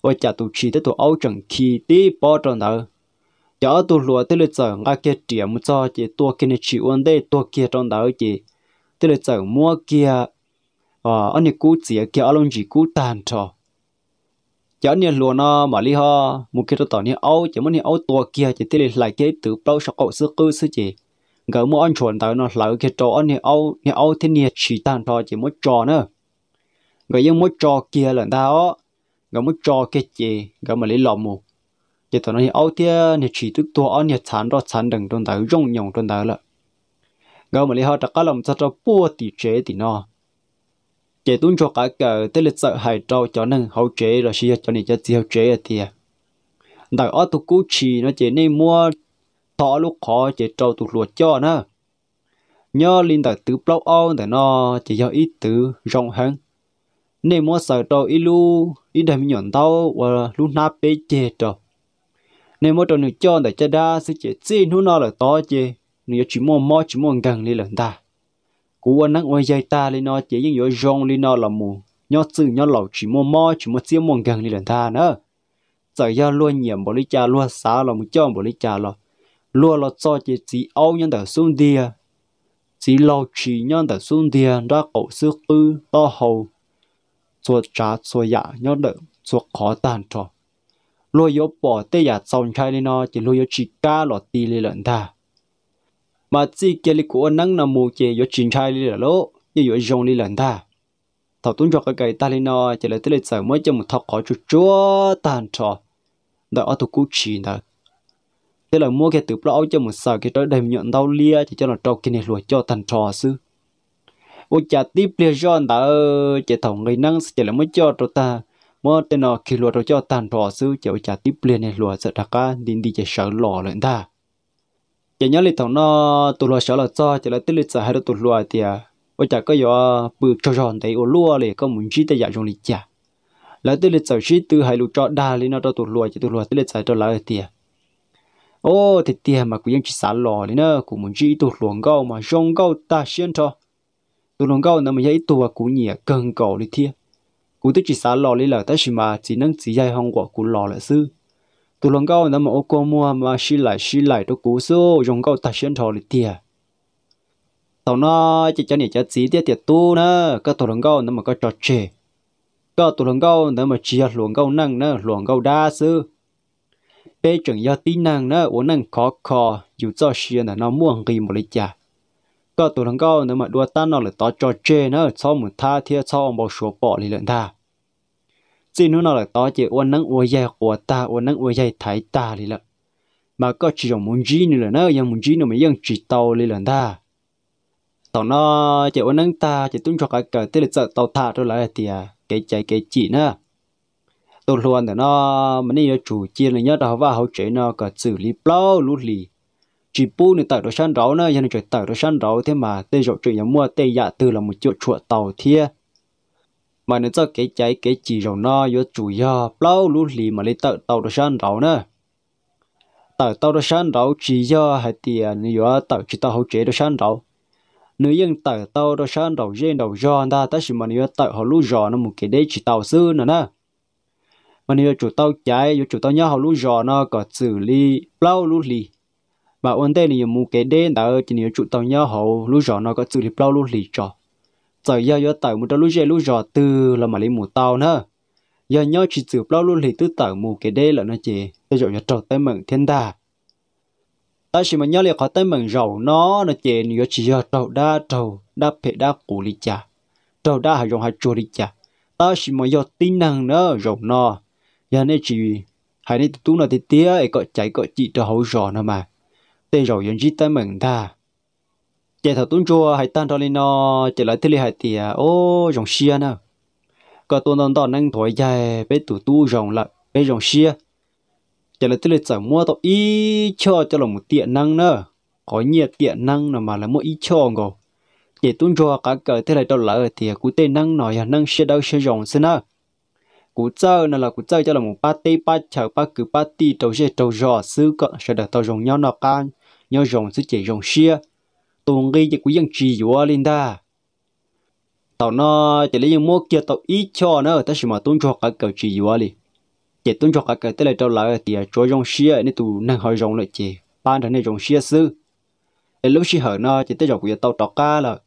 ôi chả chỉ tới tụ áo khí tí bó trong đó chở tu lúa tới lượt chở ngã kia trẻ mu cho chị tua kia này chịu ăn đây tua kia trong đầu chỉ tới lượt chở mua kia à, anh này cú chỉ kia ông chỉ cú tàn trò chở này lúa nó mà li ho mu kia tao này ấu chỉ muốn này ấu tua kia chỉ tới lượt lại cái từ bao sọc cậu sư cư sư chị gỡ mua anh chuẩn tao nó lại kia trò anh này ấu này ấu thế này chỉ tàn trò chỉ muốn trò nữa gỡ những muốn trò kia lần tao gỡ muốn trò kia chị gỡ mà lấy lọ mù chỉ tao nói áo tia nè chỉ tức tua áo nè chán đó chán đừng đồn tao rong nhong đồn tao lợ gạo mà lấy họ đặt cái lòng cho cho bua tỷ chế tỷ nó chỉ tuân cho cả cờ tới lịch sợ hại trâu cho nên hậu chế rồi xí cho nên cho tiêu chế thì đại à. ở tụ cú chỉ nó chỉ nên mua thọ lúc khó chỉ trâu tụ luộc cho nó nhớ linh đại tứ bao ao đại nó chỉ do ít tứ rong hơn nên mua sợ trâu ít lu ít đầm nhọn tao và lu na bê chế trâu nếu mỗi tuần nữa cho để cho đa sẽ chỉ xin hú nó là to chứ nếu chỉ mua mò chỉ mua gần đi là ta cú anh nắng ngoài dây ta lên nó chỉ những yếu rong lên nó là mù nhớ chữ nhớ lẩu chỉ mua mò chỉ mua chia mua gần đi là ta nữa giờ ra luôn nhiệm bỏ lý cha luôn xá là một cho bỏ lý cha là luôn là cho chỉ chỉ âu nhân đã xuống đi chỉ lâu chỉ nhân đã xuống đi ra cổ sư tư to hầu chuột trả chuột dạ nhớ đợi chuột khó tàn trò lo yo bỏ tê ya song chai lên nó chỉ lo yo chỉ cá lọ tì lên lần ta mà chỉ kia lịch của năng nằm mù chè yo chín chai lên là lỗ yo yo dùng lên lần ta thảo tuấn cho cái cái ta lên nó chỉ là tê lịch sở mới cho một thọc khó chút chúa tàn trò đợi ở tụ cú chỉ nè thế là mua cái từ bao cho một sở cái đó đem nhọn đau lia chỉ cho nó trâu cái này lùa cho tàn trò sư ô chả tiếp lia john đã chỉ thằng người năng chỉ là mới cho tụi ta mơ tên nó khi lùa rồi cho tàn rõ sư cháu trả tiếp liền này lùa sợ đặc ca đến đi chạy sợ lỏ lên ta chỉ nhớ lịch thằng nó tụi lùa sợ là cho chỉ là tới lịch sợ hay là tụi lùa thì à ôi chả có gió bự cho tròn thấy ô lùa này, có muốn chi tới giả dạ trong lịch chả là tới lịch sợ chi từ hay lùa cho đa lên nó cho tụi lùa chỉ tụi lùa tới lịch sợ cho lại thì à ô thì tiền mà cũng chỉ xả lò lên nó cũng muốn chi tụi lùa gạo mà rong gạo ta xuyên cho tụi lùa gạo nó mà dễ tụi cũng nhỉ cần cầu đi thiệt cú tức chỉ xả lò lý là tới mà chỉ nâng chỉ dây hông của cú lò là sư tụ lòng cao nằm ở ô cô mua mà xí lại xí lại đó cú số dùng cao ta xuyên thò lý tiề tao nó chỉ cho nè cho chỉ tiệt tiệt tu nữa các tụ lòng cao nằm mà có trò chê các tụ lòng cao nó mà chỉ luồng cao năng nữa luồng cao đa sư bây chẳng giờ tin năng nữa uống năng khó khó dù cho xuyên là nó mua hàng một lý chả ก็ตัวทั้งก็เนี่ยมาดูตั้นนอหรือต่อจอเจเนอะชอบเหมือนท่าเทียชอบบอกชัวปอเลยเลยท่าจีนู้นนอหรือต่อเจวันนั้นอวยใหญ่กว่าตาวันนั้นอวยใหญ่ถ่ายตาเลยละมาก็จีอย่างมุนจีนี่เลยเนอะยังมุนจีนี่ไม่ยังจีเตาเลยเลยท่าตอนนอเจวันนั้นตาเจตุ้งจอกเกิดเตลิจะเตาท่าตัวอะไรเตียเกใจเกจีเนอะตัวล้วนแต่นอมันนี่จะจู่จีนเลยเนอะแต่ว่าเขาเจนอก็สื่อรีเปล่าลุ้นลี chỉ bu nên tàu đồ săn rau nữa nhưng rồi tàu đồ săn rau thế mà tê rồi chuyện nhà mua tê dạ từ là một chỗ chuột tàu thia mà nên cho cái trái cái chỉ rồi nó vô chủ ya lâu lú lì mà lấy tàu tàu đồ săn rau nữa tàu tàu đồ săn rau chỉ ya hay tiền nữa tàu chỉ tàu hỗ trợ đồ săn rau nếu dân tàu tàu đồ săn rau riêng đầu giòn ta ta chỉ mà nếu tàu họ lú giòn nó một cái đấy chỉ tàu sư nữa nè mà nếu chủ tàu trái, cháy chủ tàu nhau họ lú giòn nó có xử lý lâu lú lì và ổn đây là một cái đế đã chỉ nhiều trụ tàu nhau hậu lũ rõ nó có chữ lý bao lũ lì trò giờ giờ giờ tàu một đó lũ dây lũ rõ từ là mà lấy một tàu nữa giờ nhau chỉ chữ bao lũ lì từ tàu một cái đế là nó chỉ tôi dọn nhau trầu tới mừng thiên đà ta chỉ mà nhau lại khó tới mừng rầu nó là chỉ nhiều chỉ giờ trầu đa trầu đa phê đa củ lì chả trầu đa hà dùng hà chua lì chả ta chỉ mà do tin năng nữa rầu nó giờ này chỉ hãy nên tụi nó thì tía ấy có chạy có chị cho hậu rõ nó mà tê rồi yên chỉ tới mừng ta giờ thầu tốn chua hay tan thôi nó chỉ lại thế li hay thì à, ô rồng xia nè có tuần tuần tuần năng thổi dài bé tủ tu rồng lại bé rồng xia chỉ lại thế li chẳng mua tao ít cho cho là một tiện năng nữa có nhiều tiện năng nào mà là mua ít cho ngồi chỉ tốn cho cả cờ thế này đâu lỡ thì à, cụ tên năng nói là năng sẽ đâu sẽ rộng xin à cụ chơi nó là cụ chơi cho là một party ba chờ ba cứ party trâu xe trâu rò sư cỡ sẽ được tao rộng nhau nó can nhớ rồng sẽ chạy rồng xia tuồng gây cho quý dân trì dùa lên ta tao nó chỉ lấy những mốt kia tao ít cho nó ta chỉ mà tuôn cho các cầu trì dùa đi chỉ tuôn cho các cầu tới lại trâu lại thì cho rồng xia nên tụ nâng hỏi rồng lại chỉ ban đầu này rồng xia sư em lúc xia hỏi nó chỉ tới rồng của tao tao ca là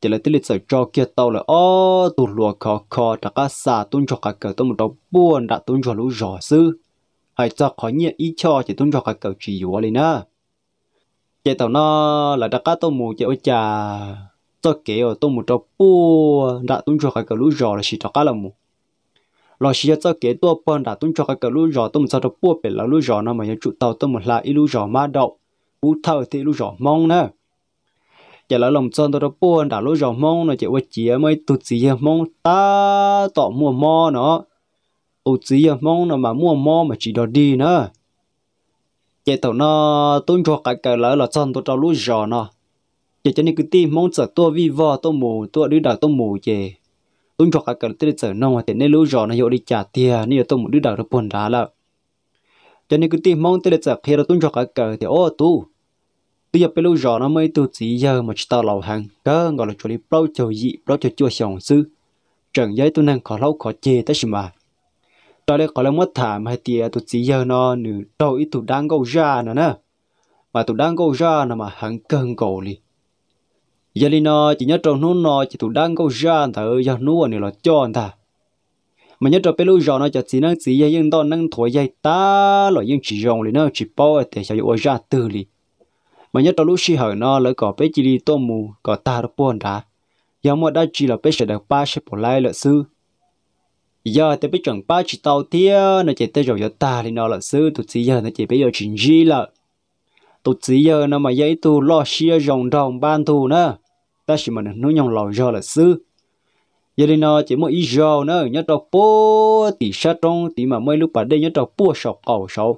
chỉ là tới lịch sử cho kia tao là ô tụ lùa khó khó trả cả xa tuôn cho các cầu tao một đầu buồn đã tuôn cho lũ rò sư hãy cho khó nhẹ ít cho chỉ tuôn cho các cầu trì dùa lên nữa chế tàu nó là đặc cá tôm mù chế ôi chà kể ở tôm mù cho bu đã tung cho cái cái lũ rò là chỉ đặc cá là mù lo chỉ cho tôi kể tôi bơn đã tung cho cái cái lũ rò tôm cho cho bu bể là lũ rò nó mà nhớ trụ tàu tôm là ít lũ rò má đậu bu thâu thì lũ rò mong nè chế là lòng chân tôi cho bu đã lũ rò mong nó chế ôi chia mới tụt gì mong ta tọ mua mò nó ôi chỉ mong nó mà mua mò mà chỉ đó đi nữa chế tàu nó tôn cho cả cái lỡ là chân tôi trao lũ giò nó chế cho nên cứ tin mong sợ tôi vi vò tôi mù tôi đi đầu tôi mù chế tôn cho cả cái tôi sợ nó mà thế nên lũ giò nó hiểu đi trả tiền nên tôi mù đi đầu nó buồn đá là cho nên cứ tin mong tôi sợ khi nó tôn cho cả cái thì ô tu tôi giờ bây lũ giò nó mới tu chỉ giờ mà chỉ tao lầu hàng cơ gọi là chỗ đi bao chỗ gì bao chỗ chua sòng sư chẳng giấy tôi năng khó lâu khó chê tới gì mà cho nên có là mất thảm hay tiệt tụt chỉ giờ nó nửa đầu ít tụt đang gấu ra nữa nè mà tụt đang gấu ra nó mà hắn cơn cầu đi giờ li nó chỉ nhớ trong nó nó chỉ tụt đang gấu ra thở giờ nó này là cho anh ta mà nhớ trong bé lúc giờ nó chỉ chỉ năng chỉ giờ nhưng đó năng thổi dây ta loại nhưng chỉ rồng li nó chỉ bao để cho yêu ra từ li mà nhớ trong lúc xí hở nó lỡ có bé chỉ đi tôm mù có ta được buồn ra giờ mà đã chỉ là bé sẽ được ba sẽ bỏ lại lợi sư giờ tới bây chẳng ba chỉ tàu tia nó chỉ tới rồi giờ ta thì nó là sư tụt chỉ giờ nó chỉ bây giờ chỉ gì là tụt chỉ giờ nó mà giấy tu lo xia rồng rồng ban tu nữa ta chỉ mà nó nhong lò giờ là sư giờ thì nó chỉ một ít giờ nữa nhớ tàu bố tỷ sát trong tỷ mà mấy lúc bà đây nhớ tàu bố sọc cầu sọc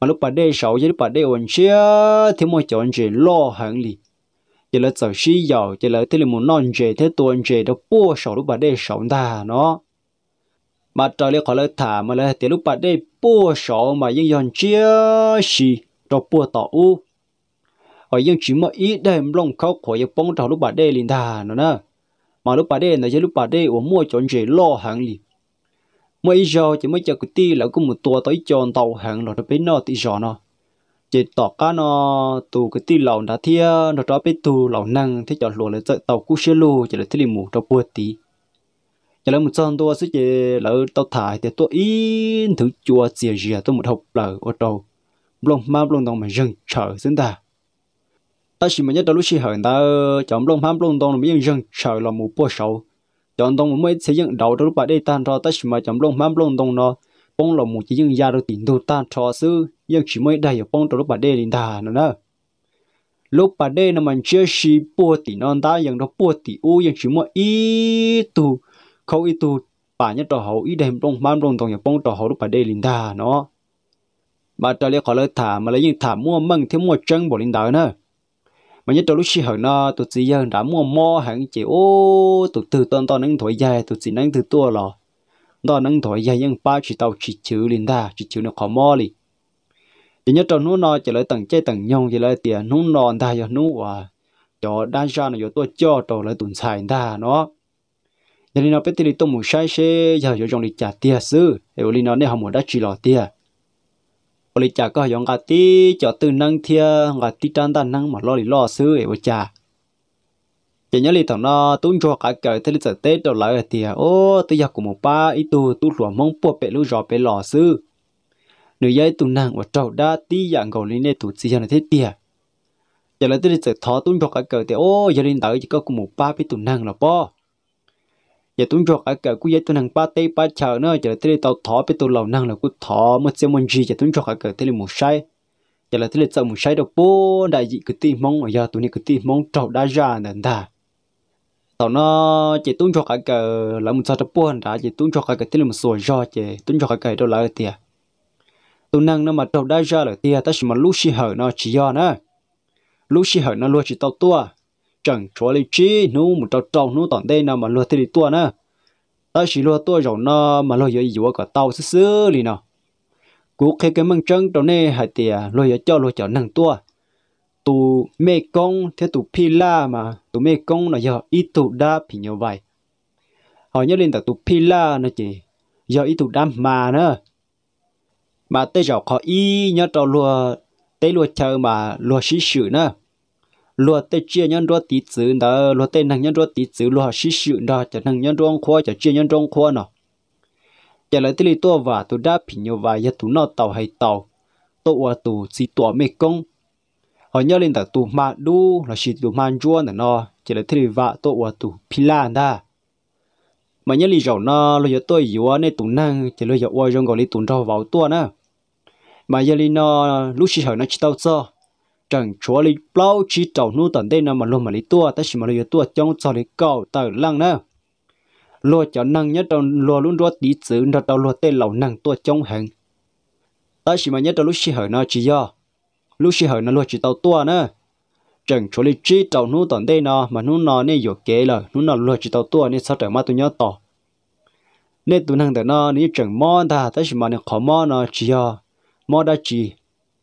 mà lúc bà đây sọc giờ lúc bà đây ổn xia thì mới chọn chỉ lo hẳn lì giờ là sợ xí giờ, giờ là thế là muốn non chế thế tuần chế đọc bố sọc lúc bà đây sọc ta nó มาตอนเลียขอเลยถามมาเลยเตียลูกปัดได้ปัวสองมายังยอนเชียสีตอาปัวต่ออู้ไอยังชิมอีได้มลงเขาขอยังป้องตาอลูกปัดได้ลินดาเนาะนะมาลูกปัดได้ในเจาลูกปัดได้ว่วมั่วจนเจล่อหังลีเมื่ออีจจะไม่จะกุฏิแล้วก็มุดตัวต่อยจอนเต่าหังเราจะไปนอติจอนน่ะจะต่อก้านอตูกุฏิเหล่าดาเทียเราจะไปตูเหล่านั่งที่จอดหลัวเลยจะเต่ากุเชลูจะเลยที่ริมูเราปวดตี giờ lấy một trăm đô sẽ chỉ lỡ tao thải thì tôi in thử chùa gì gì tôi một học lỡ ở đâu, lông mà lông đồng mà dừng chờ xin ta ta chỉ mới nhớ đó lúc xí hỏi ta chọn lông ham lông đồng mình dừng chờ là một bộ sầu chọn đồng mới xây dựng đầu đó lúc bà đây tan cho ta chỉ mới chọn lông ham lông đồng nó bông là một chỉ dừng ra được tiền đồ tan cho sư nhưng chỉ mới đây ở bông đó lúc bà đây liền ta nữa đó lúc bà đây là mình chưa xí bộ tiền non ta dừng đó bộ tiền u nhưng chỉ mới ít tu khâu ít tu bà nhất trò hậu ít đem trong mang trong tòng nhà bông trò hậu lúc bà đây linh đà nó bà trò lấy khỏi lời thả mà lấy những thả mua măng thiếu mua chân bộ linh đà nữa mà nhất trò lúc xí hận nó tụt chỉ dân đã mua mò hẳn chỉ ô tụt từ tôn to nâng thổi dài tụt chỉ nâng từ tua lò đó nâng thổi dài nhưng ba chỉ tàu chỉ chữ linh đà chỉ chữ nó khó mò li chỉ nhất trò nú nó chỉ lấy tầng chơi tầng nhông chỉ lấy tiền nú nòn ta giờ nú à cho đa ra nó giờ tôi cho trò lấy tuần xài ta nó nên nó biết thì tôi muốn sai xe giờ giờ trong đi trả tiền sư thì bọn nó nên họ muốn đã chỉ lọ tiền đi trả có giống gà tí cho từ năng thia gà tí tan tan năng mà lo đi lo sư thì bọn trả chỉ nhớ là thằng nó tốn cho cả cởi thế lịch tết đầu cái thì ô tôi giờ của một ba ít tu tu lúa mong bộ bể lúa giò bể lò sư nửa giấy tu nàng và trâu đã tí dạng gầu lên để tu chỉ cho nó thế tiệt giờ là tôi lịch thọ tốn cho cả cởi thì ô giờ linh tới chỉ có của một ba biết tu nàng là bao giờ tôi cho cả cái, cứ giờ tôi hàng ba tây ba chờ nữa giờ tôi tàu thọ bây tôi lầu năng là cứ thọ mất xem môn gì giờ tôi cho cả cái tới một sai giờ là tới sợ một sai đâu bố đại dị cứ tìm mong ở giờ tôi này cứ tìm mong trầu đa già nè ta tàu nó chỉ tôi cho cả cái là một sao đâu bố đã chỉ tôi cho cả cái tới một sổ do chỉ tôi cho cả cái đâu là cái tiệt, tôi năng nó mà trầu đa già là tiệt, ta chỉ mà lúc xí hở nó chỉ do nữa lúc xí hở nó luôn chỉ tàu tua chẳng cho lý chi nu một trâu trâu nu tỏn đây nào mà lo thì tua nữa ta chỉ lo tua rồi nó mà lo giờ yếu cả tàu xứ xứ lì nào cú khi cái măng chân trâu này hay thì lo giờ cho lo cho nâng tua tụ mê công thế tụ phi la mà tụ mê công là giờ ít tụ đa phi nhiều vậy họ nhớ lên tụ phi la nó chỉ giờ ít tụ đa mà nữa mà tới giờ họ y nhớ trâu lo tới lo chờ mà lo xí sử nữa lúa tê chia nhân đua tí chữ đó lúa tê năng nhân đua tí chữ lúa xí xịu đó cho năng nhân đua khoa cho chia nhân đua khoa nó giờ lại tới tôi và tu đã phỉ nhau và giờ tu nó tàu hay tàu tu và tu chỉ tàu mê công họ nhớ lên tàu tu mà đu là chỉ tu mang chua nữa nó giờ lại tới và tôi và phi la đa mà nhớ lý rồi nó lo giờ tôi yếu nên tu năng giờ lo giờ ôi trong gọi lý tu đâu vào tôi nữa mà nhớ lý nó lúc chỉ hỏi nó chỉ tàu cho trần chúa lý bao chỉ tàu nu tận đây nằm mà luôn mà lý tua ta chỉ mà lý tua trong cho lý cầu tờ lăng nè. lo cho năng nhất trong lo luôn đó tí chữ nó đâu lo tên lầu năng tua trong hàng ta chỉ mà nhất trong lúc xí hở nó chỉ do lúc xí hở nó lo chỉ tàu tua nè. trần chúa lý chỉ tàu nu tận đây nó mà nu nó nên dụ kế là nu nó lo chỉ tàu tua nên sao trở mà tôi nhớ tỏ nên tôi năng để nó nếu trần mò ta ta chỉ mà nên khó mò nó chỉ do mò đã chỉ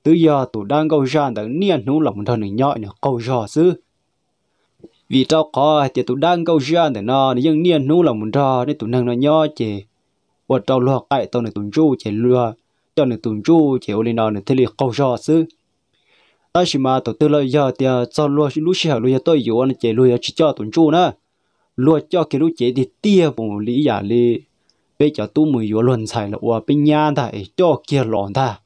tự giờ tụ đang câu ra đã niên nú lòng thân này nhỏ nhỏ câu rõ chứ vì tao có thì tụ đang câu ra để nó nhưng niên nú lòng ra để tụ năng nó nhỏ chỉ và tao lo cãi tao này tụ chú chỉ lừa cho này tụ chú chỉ ôn nó này thế liền câu rõ chứ ta chỉ mà tụ tự lo giờ thì à, cho lo lúc xưa lo giờ tôi yếu anh chỉ giờ chỉ cho tụ chú nữa lo cho cái lúc chỉ thì tia vùng lý giả lý bây giờ tôi mới yếu luận sai là ủa bên nhà ta cho kia lòn ta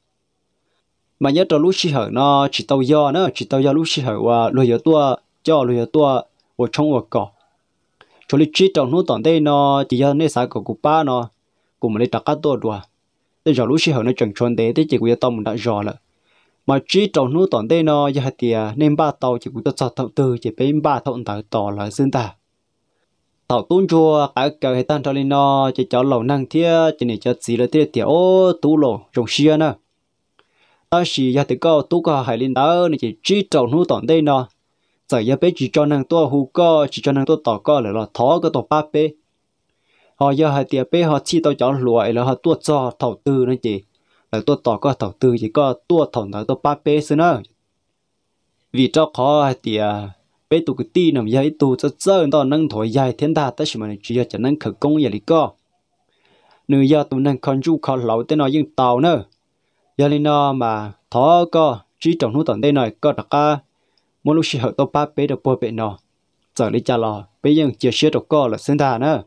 mà nhớ cho lúc xí hở nó chỉ tao do nó chỉ tao do lúc xí hở và lùi giờ tua cho lùi giờ tua và trong và cỏ cho lịch chỉ trong nút tận đây nó chỉ do nơi xã của cụ ba nó cùng lấy trắc tua đùa để giờ lúc xí hở nó chẳng chọn thế, tới chỉ có tao tông đã rõ là mà chỉ trong nút tận đây nó giờ thì nên ba tàu chỉ có tao tàu từ chỉ bên ba tàu tàu tàu là dân ta tàu tuôn chua cái cái hệ tan cho nên nó chỉ cho lầu năng thiết chỉ để cho gì là thiết tiểu tú lộ trong xia nữa nó chỉ giờ thì có tú có hải linh đó nên chỉ chỉ trồng nuôi tận đây nó giờ giờ bé chỉ cho năng tua hú co chỉ cho năng tua tỏ co là lo thó cái tổ ba bé họ giờ hải tiệp bé họ chỉ tao chọn lụa là họ tua cho thầu tư nên chỉ là tua tỏ co thầu tư chỉ có tua thầu nào tua ba bé xí nữa vì cho khó hải tiệp bé tụ cái ti nằm dài tụ cho chơi đó năng thổi dài thiên đa tất mà chỉ giờ cho nâng khởi công vậy đi co nếu giờ tụ năng con du khó lâu tới nó dừng tàu nữa giờ lên nó mà thó có chỉ trồng nuôi tận đây này có đặc ca mỗi lúc sinh học tao ba bé được bố bé nó giờ đi trả lò bé dân chia sẻ được có là sinh ra nữa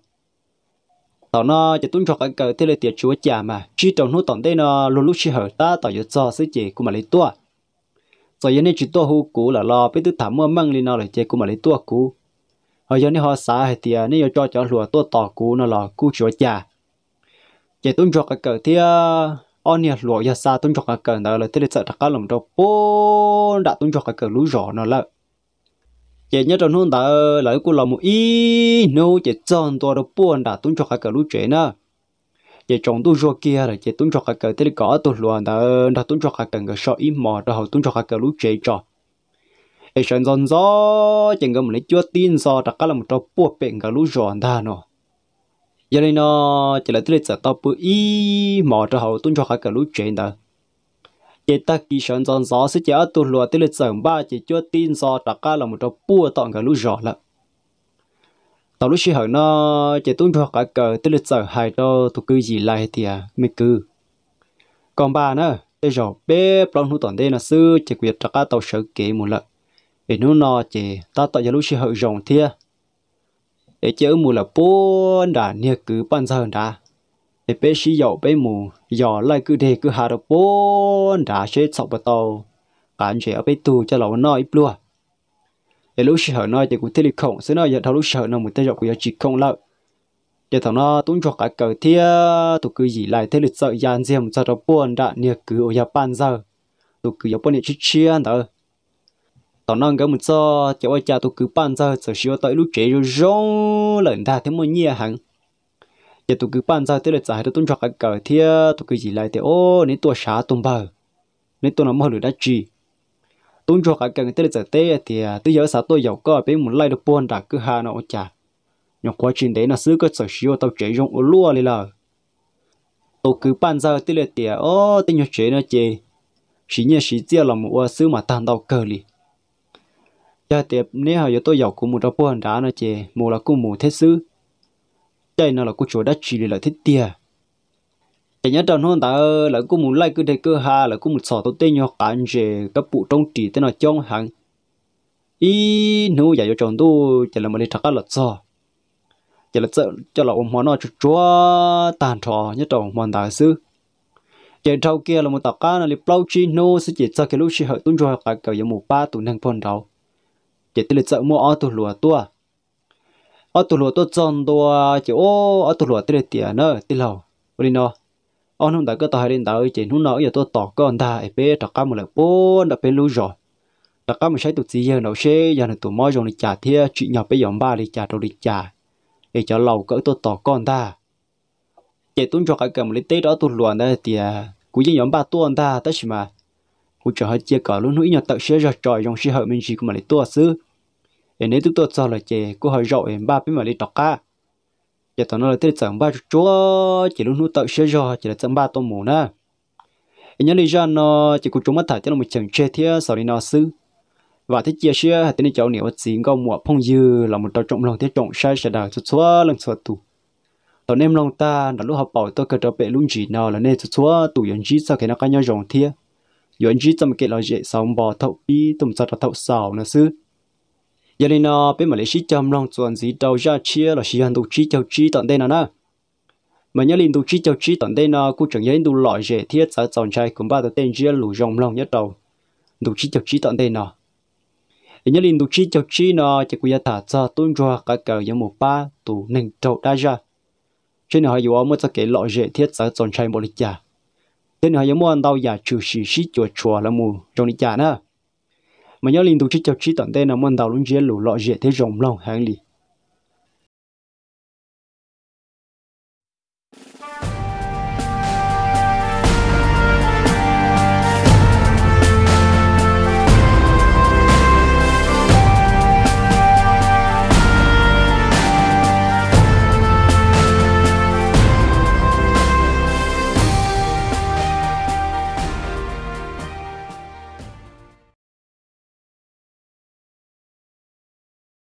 tao nó chỉ tuân theo cái cờ thế là tiệt chúa già mà chỉ trồng nuôi tận đây nó luôn lúc sinh học ta tao giờ cho sẽ chỉ của mà lấy tua giờ giờ này chỉ tua hú cũ là lo bé tự thảm mơ măng lên nó là chơi của mà lấy tua cũ hồi giờ này họ xả hay tiệt này giờ cho cho lùa tua tỏ cũ nó là cũ chúa già chỉ tuân theo cái cờ thế ông nhà lúa nhà xa tuân chọc cả cờ nợ là tới sợ cả lòng đâu bố đã tuân chọc cả cờ lúa rõ nó là vậy nhớ trong hôm ta lại cũng là một ý nô to chọn ตัว đâu buồn đã tuân chọc cả cờ lúa chuyện nữa vậy trong tu rõ kia là chỉ tuân chọc cả cờ tới có tu lúa nợ đã tuân chọc cả cờ người sợ im mò rồi tuân chọc cả cờ lúa chuyện cho ấy sơn giòn gió chỉ ngầm lấy chưa tin do đặc cả là một trò buộc bệnh cả lúa rõ ta nó giờ đây nó chỉ là tôi lấy tao bự ý mỏ cho hậu tuân cho khỏi cả lũ chuyện đó chỉ ta kỳ sản dọn gió sẽ chỉ ở tuần lúa tới lịch sản ba chỉ cho tin do tất cả là một trong bùa tọn cả lũ rõ lắm tao lúc hở nó chỉ tuân cho cả tới lịch sản hai đó thuộc cư gì lại thì à mới cư còn ba nữa tới giờ bé plon hú tọn đây là sư chỉ việc tất cả tao sợ kế một lần vì nó nó chỉ ta tạo ra lúc hở rộng thia để chớ mù là bốn đã nia cứ ban giờ đã để bé sĩ dầu bé mù dò lại cứ để cứ hà được bốn đã chết sọc vào tàu cảm chế ở bé tù cho lão nói ít luôn, để lúc sợ nói thì cũng thiết lịch khổng sẽ nói giờ thằng lúc sợ nó một tay dọc của chỉ không lợi để thằng nó túng cho cả cờ thia tụ cứ gì lại thế lịch sợ gian riêng cho nó buồn đã nia cứ ở nhà ban giờ tụ cứ ở bên này chết chiên đó tao nói cái mình cho, cháu ơi cha tôi cứ ban ra sợ xíu tới lúc chế rồi rong lần ta thế mà nhẹ à hẳn giờ tôi cứ ban ra tới là giải tôi tuân cho cái cờ thì tôi cứ gì lại thì ô nếu tôi xả tôi bờ nếu tôi làm mơ được đã chi tuân cho cái cờ à, tới là giải tê thì tôi giờ xả tôi giàu có bên một lai được buôn đã cứ hà nó chả nhưng quá trình đấy là xứ cái sợ xíu tao chế rong ô lúa đi là tôi cứ ban ra tới là thì ô tôi nhớ chế nó chế chỉ nhớ chỉ tiếc là một à, xứ mà tan đau cờ liền cha tiệp nếu họ tôi giàu cũng một trong phố hàng đá nó chè một là cũng một thế xứ đây nó là cũng chỗ đất chỉ là thế tia chỉ nhớ trong hôm ta là cũng muốn lại cứ thế cơ ha, là cũng một sọ tôi tên nhọc cản về các bộ trong chỉ tên nó trong hàng ý nô giải cho chồng tôi chỉ là một cái thắc lật sao chỉ là sợ cho là ông món cho chúa tàn trò nhớ trong hoàn đại sư chỉ trâu kia là một tạc cá là liệp lâu chi nô sẽ chỉ cho cái lúc chỉ hợp tuân cho cả cái một ba tụ năng phong đầu chỉ từ lịch sợ mua ô tô lúa tua ô tô lúa tôi chọn tua chỉ ô ô tô lúa từ lịch tiền nữa từ lâu đi nó ô nông đã có tàu đến tàu chỉ nông nói giờ tôi tỏ con ta ấy bé đặt cá một lần bốn đặt bên lưu rồi đặt cá một sai tụt gì giờ nó sẽ giờ này tụi moi rồi trả thia chị nhỏ bây giờ ba đi trả rồi đi trả để cho lâu cỡ tôi tỏ con ta chỉ tuân cho cái cầm lấy tết đó tôi luồn đây thì cũng như nhóm ba tuần ta tất mà hỗ trợ họ chia cỏ luôn hữu nhỏ tạo xe ra trời trong xe hợp mình gì cũng mà lấy tua xứ em nếu tôi cho là chè cô hỏi rậu em ba bên mà lấy đọc ca giờ tao nói là tôi chẳng ba chúa chỉ luôn hữu tạo xe ra chỉ là chẳng ba tôm mù na em nhớ lý do nó chỉ cô chúng mất thải cho là một chồng chơi thế sau đi nó xứ và thế chia sẻ hạt tên cháu nếu chỉ có mùa phong dư là một trò trọng lòng thế trọng sai sẽ đào chút xóa lần xóa tù tao nem lòng ta là lúc học bảo tôi cần cho bệ luôn chỉ nào là nên chút xóa tù yên chỉ sau khi nó cá nhau dòng thiệt 有 anh chỉ tụm cái lo dễ sống bỏ thấu bi tụm sao thấu sầu nữa sư giờ này nó bên mà lấy chỉ chăm lòng chuẩn gì đầu ra chia là chỉ hành tục chi châu chi tận đây nào nè mà nhớ liền tục chỉ châu chi tận đây nó cũng chẳng nhớ đủ loại dễ thiết sao chọn trai cũng ba tên chia lù rồng lòng nhất đầu tục chỉ châu chi tận đây nào nhớ liền tục chỉ châu chi nó chỉ cũng thả cho tôn ra cả cờ giống một ba tụ nền trậu đa ra trên này họ dùng một cái loại dễ thiết sao chọn trai một lịch giả thế nữa giống muốn tao giả chủ sĩ sĩ chùa chùa là mù trong đi trả nữa mà nhớ liên tục chỉ cho chỉ tận tên là muốn tao luôn dễ lũ lọ dễ thế rộng lòng hàng lì